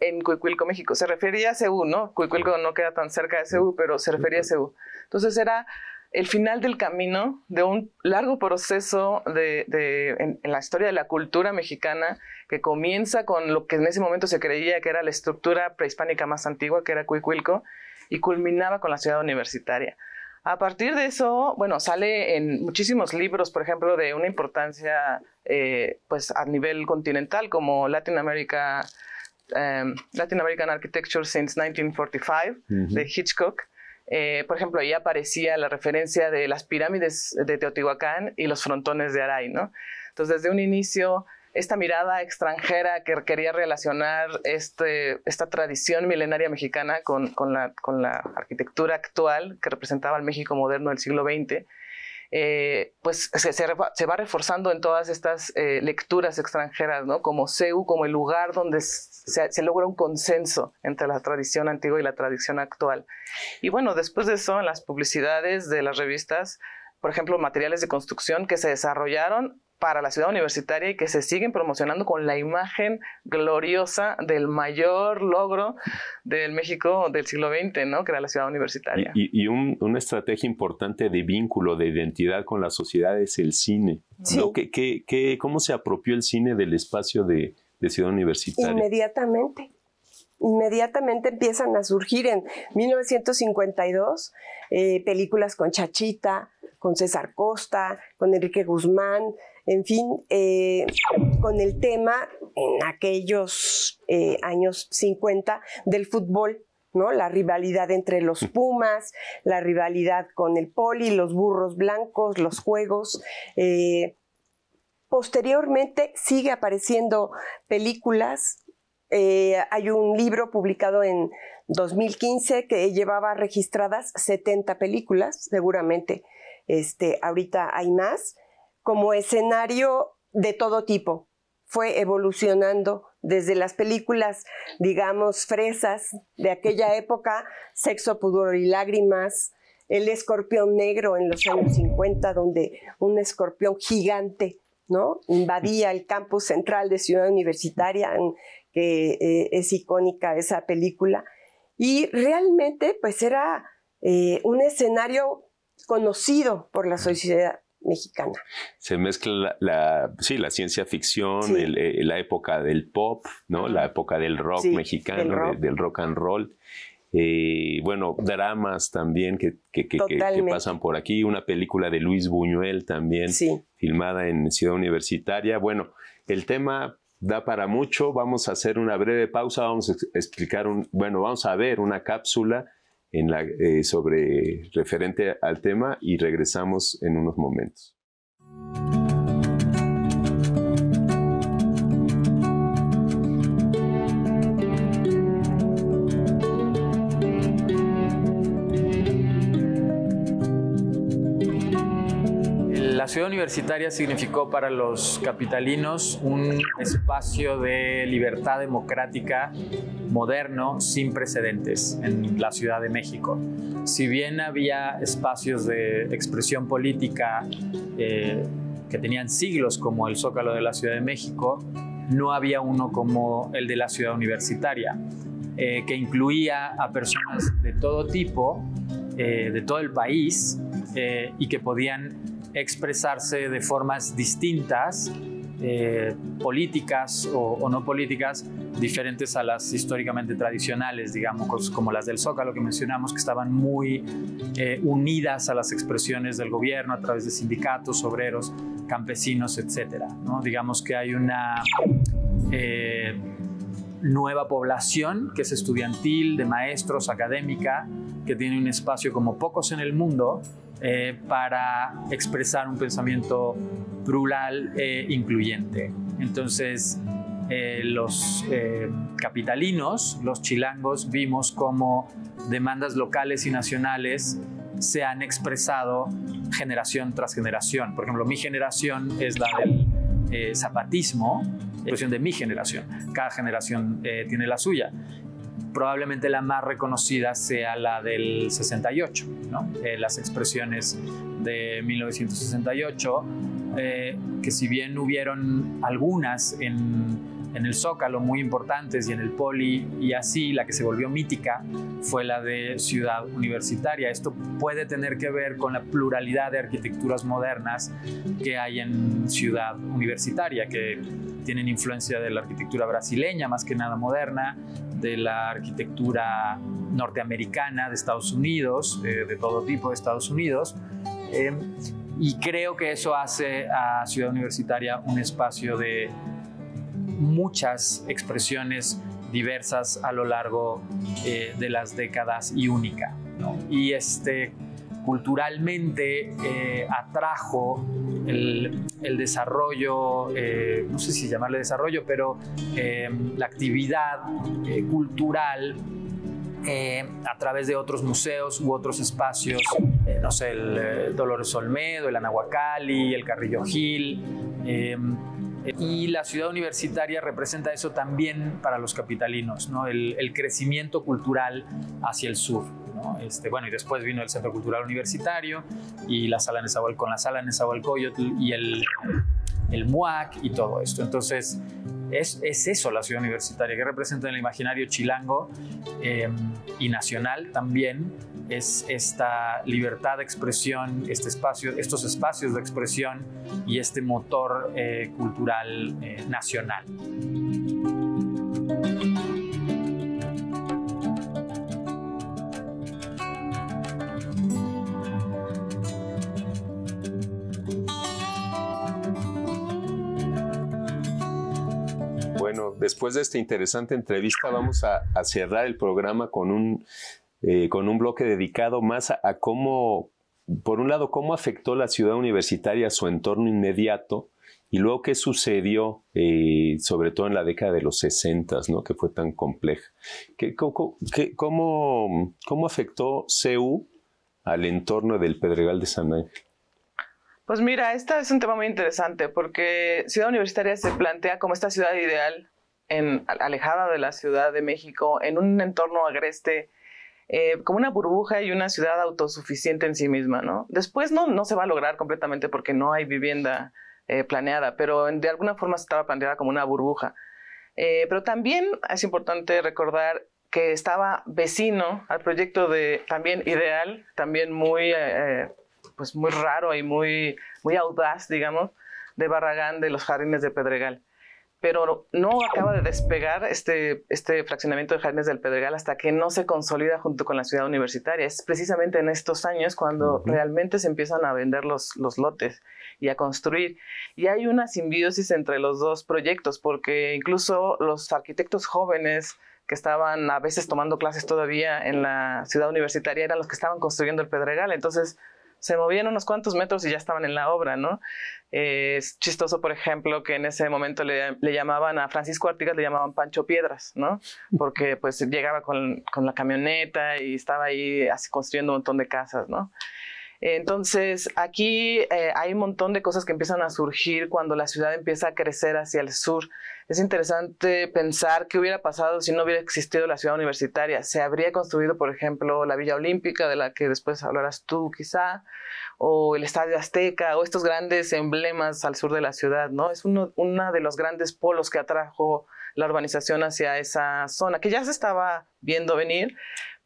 en Cuicuilco, México. Se refería a Ceú, ¿no? Cuicuilco no queda tan cerca de Ceú, pero se refería a Ceú. Entonces era el final del camino de un largo proceso de, en, la historia de la cultura mexicana que comienza con lo que en ese momento se creía que era la estructura prehispánica más antigua, que era Cuicuilco, y culminaba con la ciudad universitaria. A partir de eso, bueno, sale en muchísimos libros, por ejemplo, de una importancia eh, pues a nivel continental como Latinoamérica... Em, Latin American Architecture since 1945 de Hitchcock. Eh, por ejemplo, ahí aparecía la referencia de las pirámides de Teotihuacán y los frontones de Aray, Entonces, desde un inicio, esta mirada extranjera que quería relacionar este, esta tradición milenaria mexicana con, la, con la arquitectura actual que representaba el México moderno del siglo XX, eh, pues se, va reforzando en todas estas eh, lecturas extranjeras, ¿no? Como CEU, como el lugar donde se, se, logra un consenso entre la tradición antigua y la tradición actual. Y bueno, después de eso, en las publicidades de las revistas, por ejemplo, materiales de construcción que se desarrollaron para la ciudad universitaria y que se siguen promocionando con la imagen gloriosa del mayor logro del México del siglo XX, ¿no? que era la ciudad universitaria. Y, una estrategia importante de vínculo, de identidad con la sociedad es el cine. cómo se apropió el cine del espacio de, ciudad universitaria? Inmediatamente inmediatamente empiezan a surgir en 1952 eh, películas con Chachita, con César Costa, con Enrique Guzmán, en fin, eh, con el tema en aquellos eh, años 50 del fútbol. La rivalidad entre los mm. Pumas, la rivalidad con el Poli, los burros blancos, los juegos. Eh, posteriormente sigue apareciendo películas. hay un libro publicado en 2015 que llevaba registradas 70 películas, seguramente este, ahorita hay más como escenario de todo tipo. Fue evolucionando desde las películas, digamos, fresas de aquella época, Sexo, Pudor y Lágrimas, El Escorpión Negro en los años 50, donde un escorpión gigante ¿no? invadía el campus central de Ciudad Universitaria, que eh, es icónica esa película. Y realmente, pues era eh, un escenario conocido por la sociedad, mexicana. Se mezcla la, sí, la ciencia ficción, eh, la época del pop, ¿no? La época del rock mexicano, del rock. and roll. Eh, bueno, dramas también que, pasan por aquí, una película de Luis Buñuel también, filmada en Ciudad Universitaria. Bueno, el tema da para mucho, vamos a hacer una breve pausa, vamos a explicar, un, bueno, vamos a ver una cápsula la, eh, sobre referente al tema y regresamos en unos momentos. Ciudad Universitaria significó para los capitalinos un espacio de libertad democrática moderno sin precedentes en la Ciudad de México. Si bien había espacios de expresión política eh, que tenían siglos como el Zócalo de la Ciudad de México, no había uno como el de la Ciudad Universitaria, eh, que incluía a personas de todo tipo, eh, de todo el país, y que podían expresarse de formas distintas, eh, políticas o, no políticas, diferentes a las históricamente tradicionales, digamos, como las del Zócalo que mencionamos, que estaban muy eh, unidas a las expresiones del gobierno a través de sindicatos, obreros, campesinos, etc. Digamos que hay una... Eh, nueva población que es estudiantil, de maestros, académica, que tiene un espacio como pocos en el mundo eh, para expresar un pensamiento plural e incluyente. Entonces, eh, los capitalinos, los chilangos, vimos cómo demandas locales y nacionales se han expresado generación tras generación. Por ejemplo, mi generación es la del zapatismo, expresión pues de mi generación. Cada generación tiene la suya probablemente la más reconocida sea la del 68, ¿no? Eh, las expresiones de 1968, eh, que si bien hubieron algunas en en el Zócalo muy importantes y en el Poli, y así la que se volvió mítica fue la de Ciudad Universitaria. Esto puede tener que ver con la pluralidad de arquitecturas modernas que hay en Ciudad Universitaria, que tienen influencia de la arquitectura brasileña, más que nada moderna, de la arquitectura norteamericana de Estados Unidos, eh, de todo tipo de Estados Unidos. Eh, y creo que eso hace a Ciudad Universitaria un espacio de muchas expresiones diversas a lo largo eh, de las décadas y única. Y este, culturalmente eh, atrajo el, desarrollo, eh, no sé si llamarle desarrollo, pero la actividad cultural a través de otros museos u otros espacios, no sé, el Dolores Olmedo, el Anahuacali, el Carrillo Gil y la ciudad universitaria representa eso también para los capitalinos, el, crecimiento cultural hacia el sur. Este, bueno, y después vino el Centro Cultural Universitario y la sala con la sala Nezahualcóyotl y el, MUAC y todo esto. Entonces, es, eso la ciudad universitaria, que representa en el imaginario chilango eh, y nacional también es esta libertad de expresión, este espacio, estos espacios de expresión y este motor eh, cultural eh, nacional. Bueno, después de esta interesante entrevista vamos a cerrar el programa con un eh, con un bloque dedicado más a, cómo, por un lado, cómo afectó la ciudad universitaria a su entorno inmediato y luego qué sucedió, eh, sobre todo en la década de los 60, ¿no? que fue tan compleja. cómo, afectó CEU al entorno del Pedregal de San Ángel? Pues mira, este es un tema muy interesante porque Ciudad Universitaria se plantea como esta ciudad ideal en, alejada de la Ciudad de México, en un entorno agreste eh, como una burbuja y una ciudad autosuficiente en sí misma, Después no, no se va a lograr completamente porque no hay vivienda eh, planeada, pero de alguna forma estaba planteada como una burbuja. Eh, pero también es importante recordar que estaba vecino al proyecto de también ideal, también muy, pues muy raro y muy, muy audaz, digamos, de Barragán de los Jardines de Pedregal pero no acaba de despegar este, este, fraccionamiento de Jardines del Pedregal hasta que no se consolida junto con la ciudad universitaria. Es precisamente en estos años cuando realmente se empiezan a vender los, los lotes y a construir. Y hay una simbiosis entre los dos proyectos, porque incluso los arquitectos jóvenes que estaban a veces tomando clases todavía en la ciudad universitaria eran los que estaban construyendo el Pedregal. Entonces, se movían unos cuantos metros y ya estaban en la obra, ¿no? es chistoso, por ejemplo, que en ese momento le, llamaban a Francisco Artigas, le llamaban Pancho Piedras, ¿no? Porque pues llegaba con, con la camioneta y estaba ahí así construyendo un montón de casas, ¿no? Entonces, aquí eh, hay un montón de cosas que empiezan a surgir cuando la ciudad empieza a crecer hacia el sur. Es interesante pensar qué hubiera pasado si no hubiera existido la ciudad universitaria. Se habría construido, por ejemplo, la Villa Olímpica, de la que después hablarás tú quizá, o el Estadio Azteca, o estos grandes emblemas al sur de la ciudad, ¿no? Es uno una de los grandes polos que atrajo la urbanización hacia esa zona, que ya se estaba viendo venir,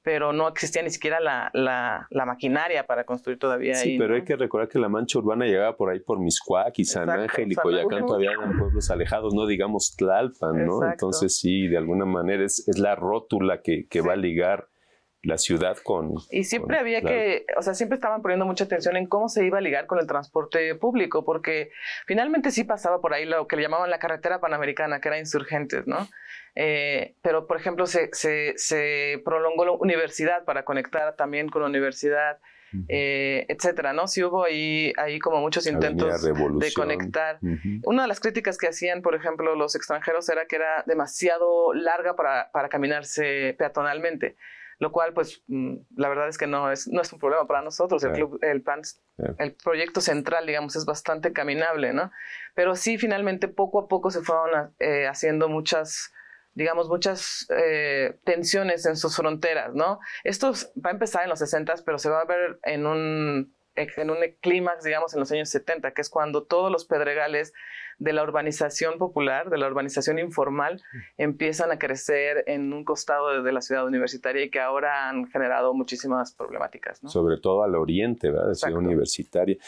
pero no existía ni siquiera la, maquinaria para construir todavía sí, ahí. Sí, pero hay que recordar que la mancha urbana llegaba por ahí por Miscuac y San Ángel y Coyacán, todavía eran pueblos alejados, no digamos Tlalpan, ¿no? Entonces sí, de alguna manera es, es la rótula que, que va a ligar la ciudad con... Y siempre había que, o sea, siempre estaban poniendo mucha atención en cómo se iba a ligar con el transporte público, porque finalmente sí pasaba por ahí lo que le llamaban la carretera panamericana, que era insurgentes, ¿no? Eh, pero, por ejemplo, se, se, prolongó la universidad para conectar también con la universidad, eh, etcétera, ¿no? Sí hubo ahí, ahí como muchos intentos de conectar. Una de las críticas que hacían, por ejemplo, los extranjeros era que era demasiado larga para, caminarse peatonalmente lo cual pues mm, la verdad es que no es, no es un problema para nosotros, el, el, plan, el proyecto central digamos es bastante caminable, ¿no? Pero sí finalmente poco a poco se fueron eh, haciendo muchas digamos, muchas eh, tensiones en sus fronteras, ¿no? Esto va a empezar en los 60, pero se va a ver en un, en un clímax, digamos, en los años 70, que es cuando todos los pedregales de la urbanización popular, de la urbanización informal, mm. empiezan a crecer en un costado de la ciudad universitaria y que ahora han generado muchísimas problemáticas. ¿no? Sobre todo al oriente, ¿verdad? De ciudad universitaria.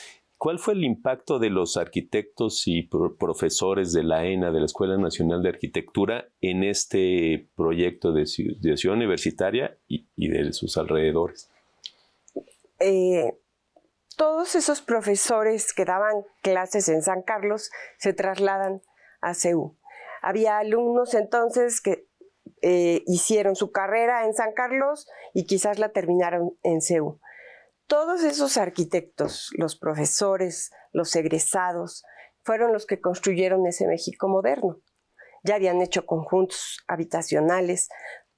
¿Cuál fue el impacto de los arquitectos y profesores de la ENA, de la Escuela Nacional de Arquitectura, en este proyecto de, ciudad universitaria y, de sus alrededores? Eh, todos esos profesores que daban clases en San Carlos se trasladan a CEU. Había alumnos entonces que eh, hicieron su carrera en San Carlos y quizás la terminaron en CEU todos esos arquitectos, los profesores, los egresados, fueron los que construyeron ese México moderno. Ya habían hecho conjuntos habitacionales,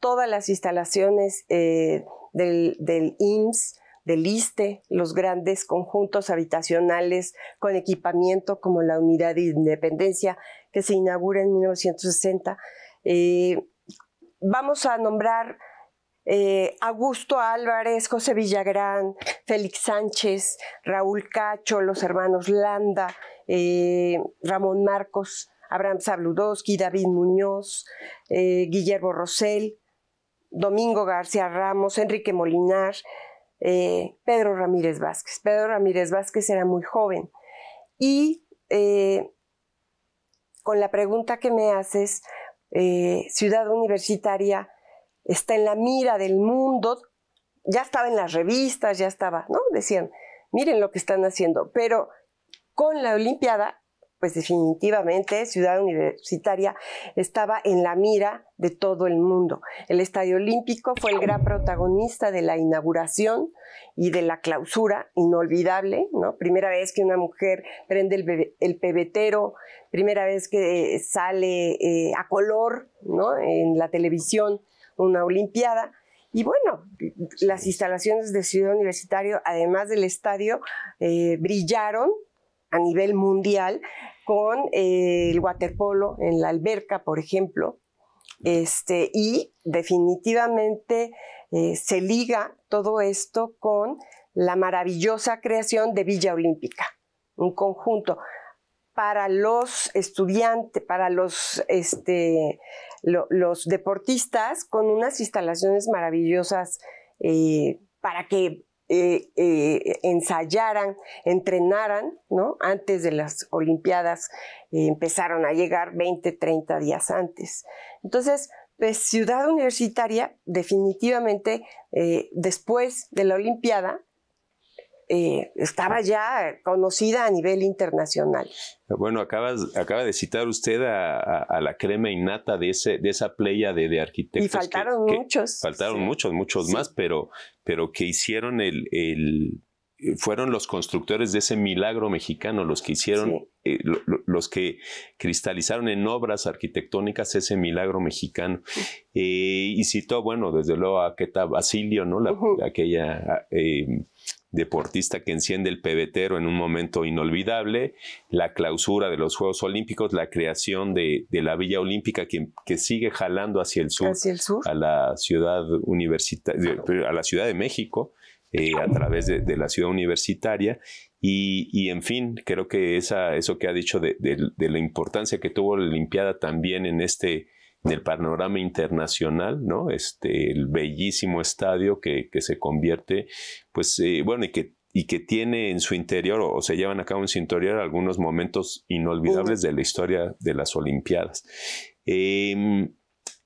todas las instalaciones eh, del, IMSS, del ISTE, los grandes conjuntos habitacionales con equipamiento como la Unidad de Independencia que se inaugura en 1960. Eh, vamos a nombrar eh, Augusto Álvarez, José Villagrán, Félix Sánchez, Raúl Cacho, los hermanos Landa, eh, Ramón Marcos, Abraham Sabludowski, David Muñoz, eh, Guillermo Rosell, Domingo García Ramos, Enrique Molinar, Pedro Ramírez Vázquez. Pedro Ramírez Vázquez era muy joven. Y con la pregunta que me haces, Ciudad Universitaria, está en la mira del mundo, ya estaba en las revistas, ya estaba, ¿no? Decían, miren lo que están haciendo, pero con la Olimpiada, pues definitivamente Ciudad Universitaria estaba en la mira de todo el mundo. El Estadio Olímpico fue el gran protagonista de la inauguración y de la clausura, inolvidable, ¿no? Primera vez que una mujer prende el, pebetero, primera vez que sale eh, a color, ¿no? En la televisión una Olimpiada. Y bueno, las instalaciones de Ciudad Universitario, además del estadio, eh, brillaron a nivel mundial con eh, el waterpolo en la alberca, por ejemplo. Este, y definitivamente eh, se liga todo esto con la maravillosa creación de Villa Olímpica, un conjunto para los estudiantes, para los, este, los deportistas, con unas instalaciones maravillosas eh, para que eh, eh, ensayaran, entrenaran, Antes de las Olimpiadas empezaron a llegar 20, 30 días antes. Entonces, pues, Ciudad Universitaria definitivamente después de la Olimpiada eh, estaba ya conocida a nivel internacional. Bueno, acaba de citar usted a, la crema innata de, ese, de esa playa de, de arquitectos. Y faltaron muchos. faltaron muchos, muchos más, pero, pero que hicieron el, fueron los constructores de ese milagro mexicano, los que hicieron, eh, los que cristalizaron en obras arquitectónicas ese milagro mexicano. Eh, y citó, bueno, desde luego a Queta Basilio, ¿no? La, Aquella deportista que enciende el pebetero en un momento inolvidable, la clausura de los Juegos Olímpicos, la creación de, la Villa Olímpica que, que, sigue jalando hacia el sur, ¿Hacia a la ciudad universitaria, a la Ciudad de México. Eh, a través de, la ciudad universitaria y, en fin, creo que esa, eso que ha dicho de, de, la importancia que tuvo la Olimpiada también en este del panorama internacional, ¿no? Este, el bellísimo estadio que, se convierte, pues, eh, bueno, y que y que tiene en su interior o, se llevan a cabo en su interior algunos momentos inolvidables de la historia de las Olimpiadas. Em,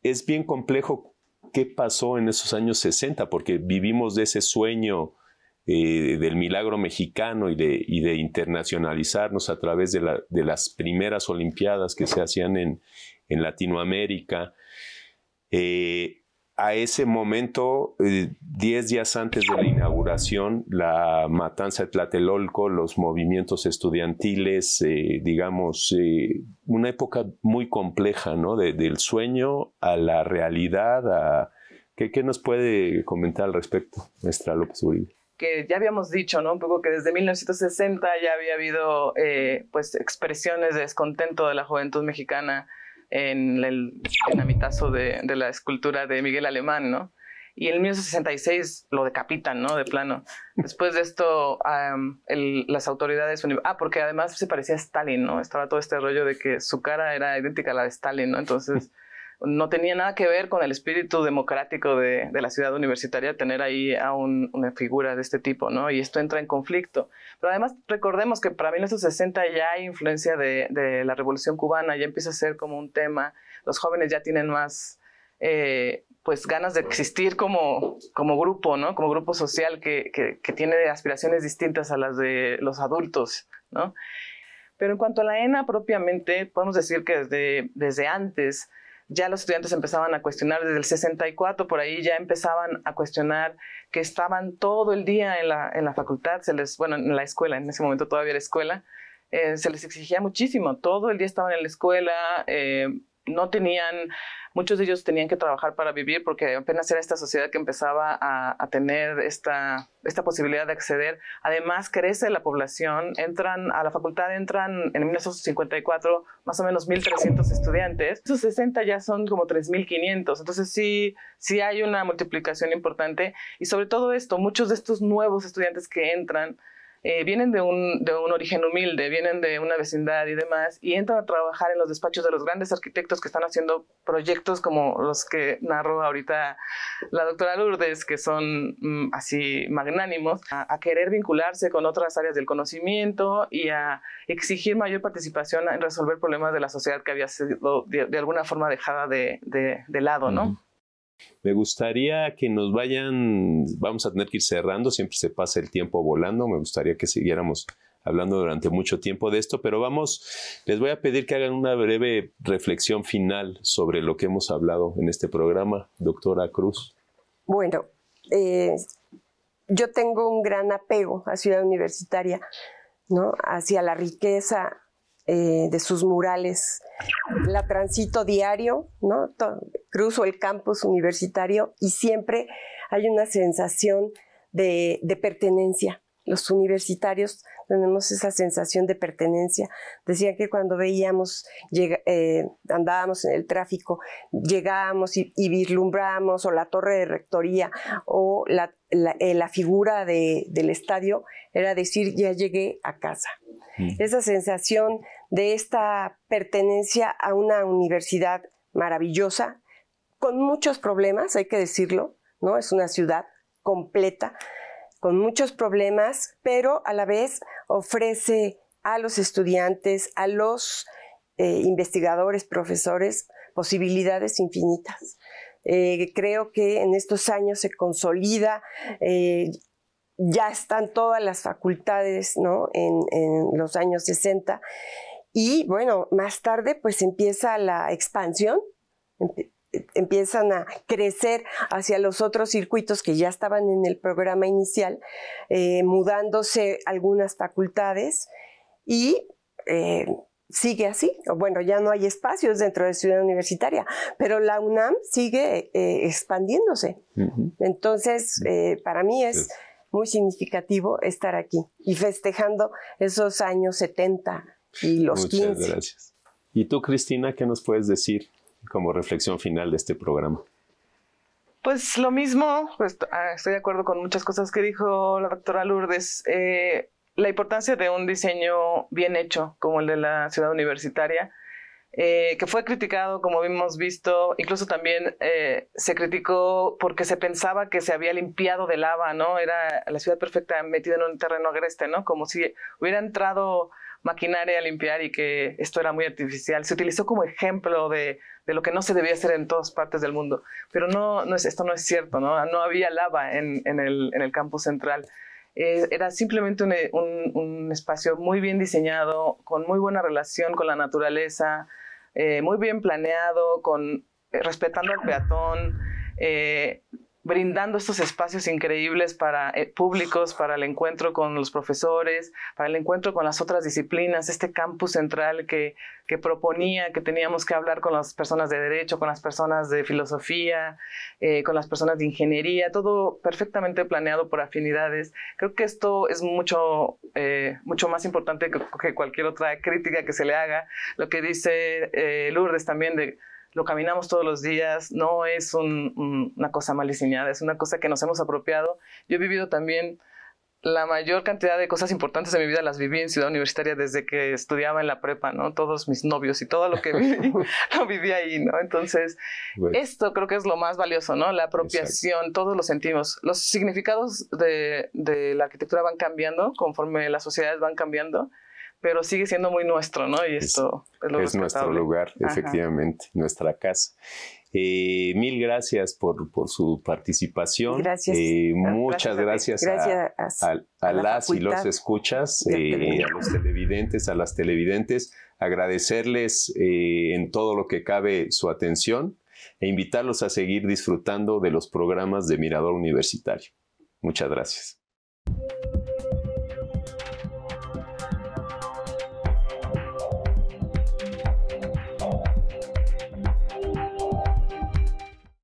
es bien complejo qué pasó en esos años 60, porque vivimos de ese sueño eh, del milagro mexicano y de, de internacionalizarnos a través de, de, las primeras Olimpiadas que se hacían en, en Latinoamérica. Eh, a ese momento, 10 eh, días antes de la inauguración, la matanza de Tlatelolco, los movimientos estudiantiles, eh, digamos, una época muy compleja, ¿no? del sueño a la realidad. ¿Qué, nos puede comentar al respecto, maestra López Uribe? que ya habíamos dicho, ¿no? Un poco que desde 1960 ya había habido, pues, expresiones de descontento de la juventud mexicana en el, en de, de, la escultura de Miguel Alemán, ¿no? Y en 1966 lo decapitan, ¿no? De plano. Después de esto, las autoridades... Ah, porque además se parecía a Stalin, ¿no? Estaba todo este rollo de que su cara era idéntica a la de Stalin, ¿no? Entonces no tenía nada que ver con el espíritu democrático de, la ciudad universitaria tener ahí a una figura de este tipo, ¿no? Y esto entra en conflicto. Pero además recordemos que para 1960 ya hay influencia de, la Revolución Cubana, ya empieza a ser como un tema, los jóvenes ya tienen más... Eh, pues ganas de existir como, grupo, ¿no? Como grupo social que, tiene aspiraciones distintas a las de los adultos, ¿no? Pero en cuanto a la ENA propiamente, podemos decir que desde antes ya los estudiantes empezaban a cuestionar, desde el 64 por ahí ya empezaban a cuestionar que estaban todo el día en la, en la facultad, se les, bueno, en la escuela, en ese momento todavía era escuela, eh, se les exigía muchísimo, todo el día estaban en la escuela, eh, no tenían, muchos de ellos tenían que trabajar para vivir porque apenas era esta sociedad que empezaba a, tener esta, posibilidad de acceder. Además, crece la población, entran a la facultad, entran en 1954 más o menos 1.300 estudiantes, esos 60 ya son como 3.500, entonces sí, sí hay una multiplicación importante y sobre todo esto, muchos de estos nuevos estudiantes que entran, eh, vienen de un, de un, origen humilde, vienen de una vecindad y demás, y entran a trabajar en los despachos de los grandes arquitectos que están haciendo proyectos como los que narró ahorita la doctora Lourdes, que son mm, así magnánimos, a, querer vincularse con otras áreas del conocimiento y a exigir mayor participación en resolver problemas de la sociedad que había sido de, alguna forma dejada de, lado, ¿no? Me gustaría que nos vayan, vamos a tener que ir cerrando, siempre se pasa el tiempo volando, me gustaría que siguiéramos hablando durante mucho tiempo de esto, pero vamos, les voy a pedir que hagan una breve reflexión final sobre lo que hemos hablado en este programa, doctora Cruz. Bueno, eh, yo tengo un gran apego a Ciudad Universitaria, ¿no? Hacia la riqueza eh, de sus murales. La transito diario, ¿no? cruzo el campus universitario y siempre hay una sensación de, pertenencia. Los universitarios tenemos esa sensación de pertenencia. Decían que cuando veíamos, eh, andábamos en el tráfico, llegábamos y, y vislumbrábamos o la torre de rectoría o la, eh, la, figura del estadio era decir, ya llegué a casa. Mm. Esa sensación de esta pertenencia a una universidad maravillosa, con muchos problemas, hay que decirlo, ¿no? Es una ciudad completa, con muchos problemas, pero a la vez ofrece a los estudiantes, a los eh, investigadores, profesores, posibilidades infinitas. Eh, creo que en estos años se consolida, eh, ya están todas las facultades ¿no? en, los años 60 y bueno, más tarde pues empieza la expansión, eh, empiezan a crecer hacia los otros circuitos que ya estaban en el programa inicial, mudándose algunas facultades y sigue así. Bueno, ya no hay espacios dentro de Ciudad Universitaria, pero la UNAM sigue eh, expandiéndose. Entonces, eh, para mí es muy significativo estar aquí y festejando esos años 70 y los Muchas gracias. ¿Y tú, Cristina, qué nos puedes decir como reflexión final de este programa? Pues lo mismo, pues, ah, estoy de acuerdo con muchas cosas que dijo la doctora Lourdes. Eh, la importancia de un diseño bien hecho, como el de la ciudad universitaria, eh, que fue criticado, como hemos visto, incluso también eh, se criticó porque se pensaba que se había limpiado de lava, ¿no? Era la ciudad perfecta metida en un terreno agreste, ¿no? Como si hubiera entrado maquinaria a limpiar y que esto era muy artificial. Se utilizó como ejemplo de, lo que no se debía hacer en todas partes del mundo. Pero no, no esto no es cierto, ¿no? No había lava en, el, campo el central. Eh, era simplemente eh, un, espacio muy bien diseñado, con muy buena relación con la naturaleza, eh, muy bien planeado, con, respetando al peatón brindando estos espacios increíbles para eh, públicos, para el encuentro con los profesores, para el encuentro con las otras disciplinas, este campus central que, proponía que teníamos que hablar con las personas de derecho, con las personas de filosofía, eh, con las personas de ingeniería, todo perfectamente planeado por afinidades. Creo que esto es mucho, eh, mucho más importante que, cualquier otra crítica que se le haga. Lo que dice Lourdes también de lo caminamos todos los días, no es una cosa mal diseñada, es una cosa que nos hemos apropiado. Yo he vivido también la mayor cantidad de cosas importantes de mi vida las viví en Ciudad Universitaria desde que estudiaba en la prepa, ¿no? Todos mis novios y todo lo que viví, lo viví ahí, ¿no? Entonces, esto creo que es lo más valioso, ¿no? La apropiación, todos lo sentimos. Los significados de, de, la arquitectura van cambiando conforme las sociedades van cambiando pero sigue siendo muy nuestro, ¿no? Y esto es, nuestro lugar, efectivamente, nuestra casa. Eh, mil gracias por, su participación. Gracias. Eh, muchas gracias, a, las y los escuchas, eh, a los televidentes, a las televidentes. Agradecerles eh, en todo lo que cabe su atención e invitarlos a seguir disfrutando de los programas de Mirador Universitario. Muchas gracias.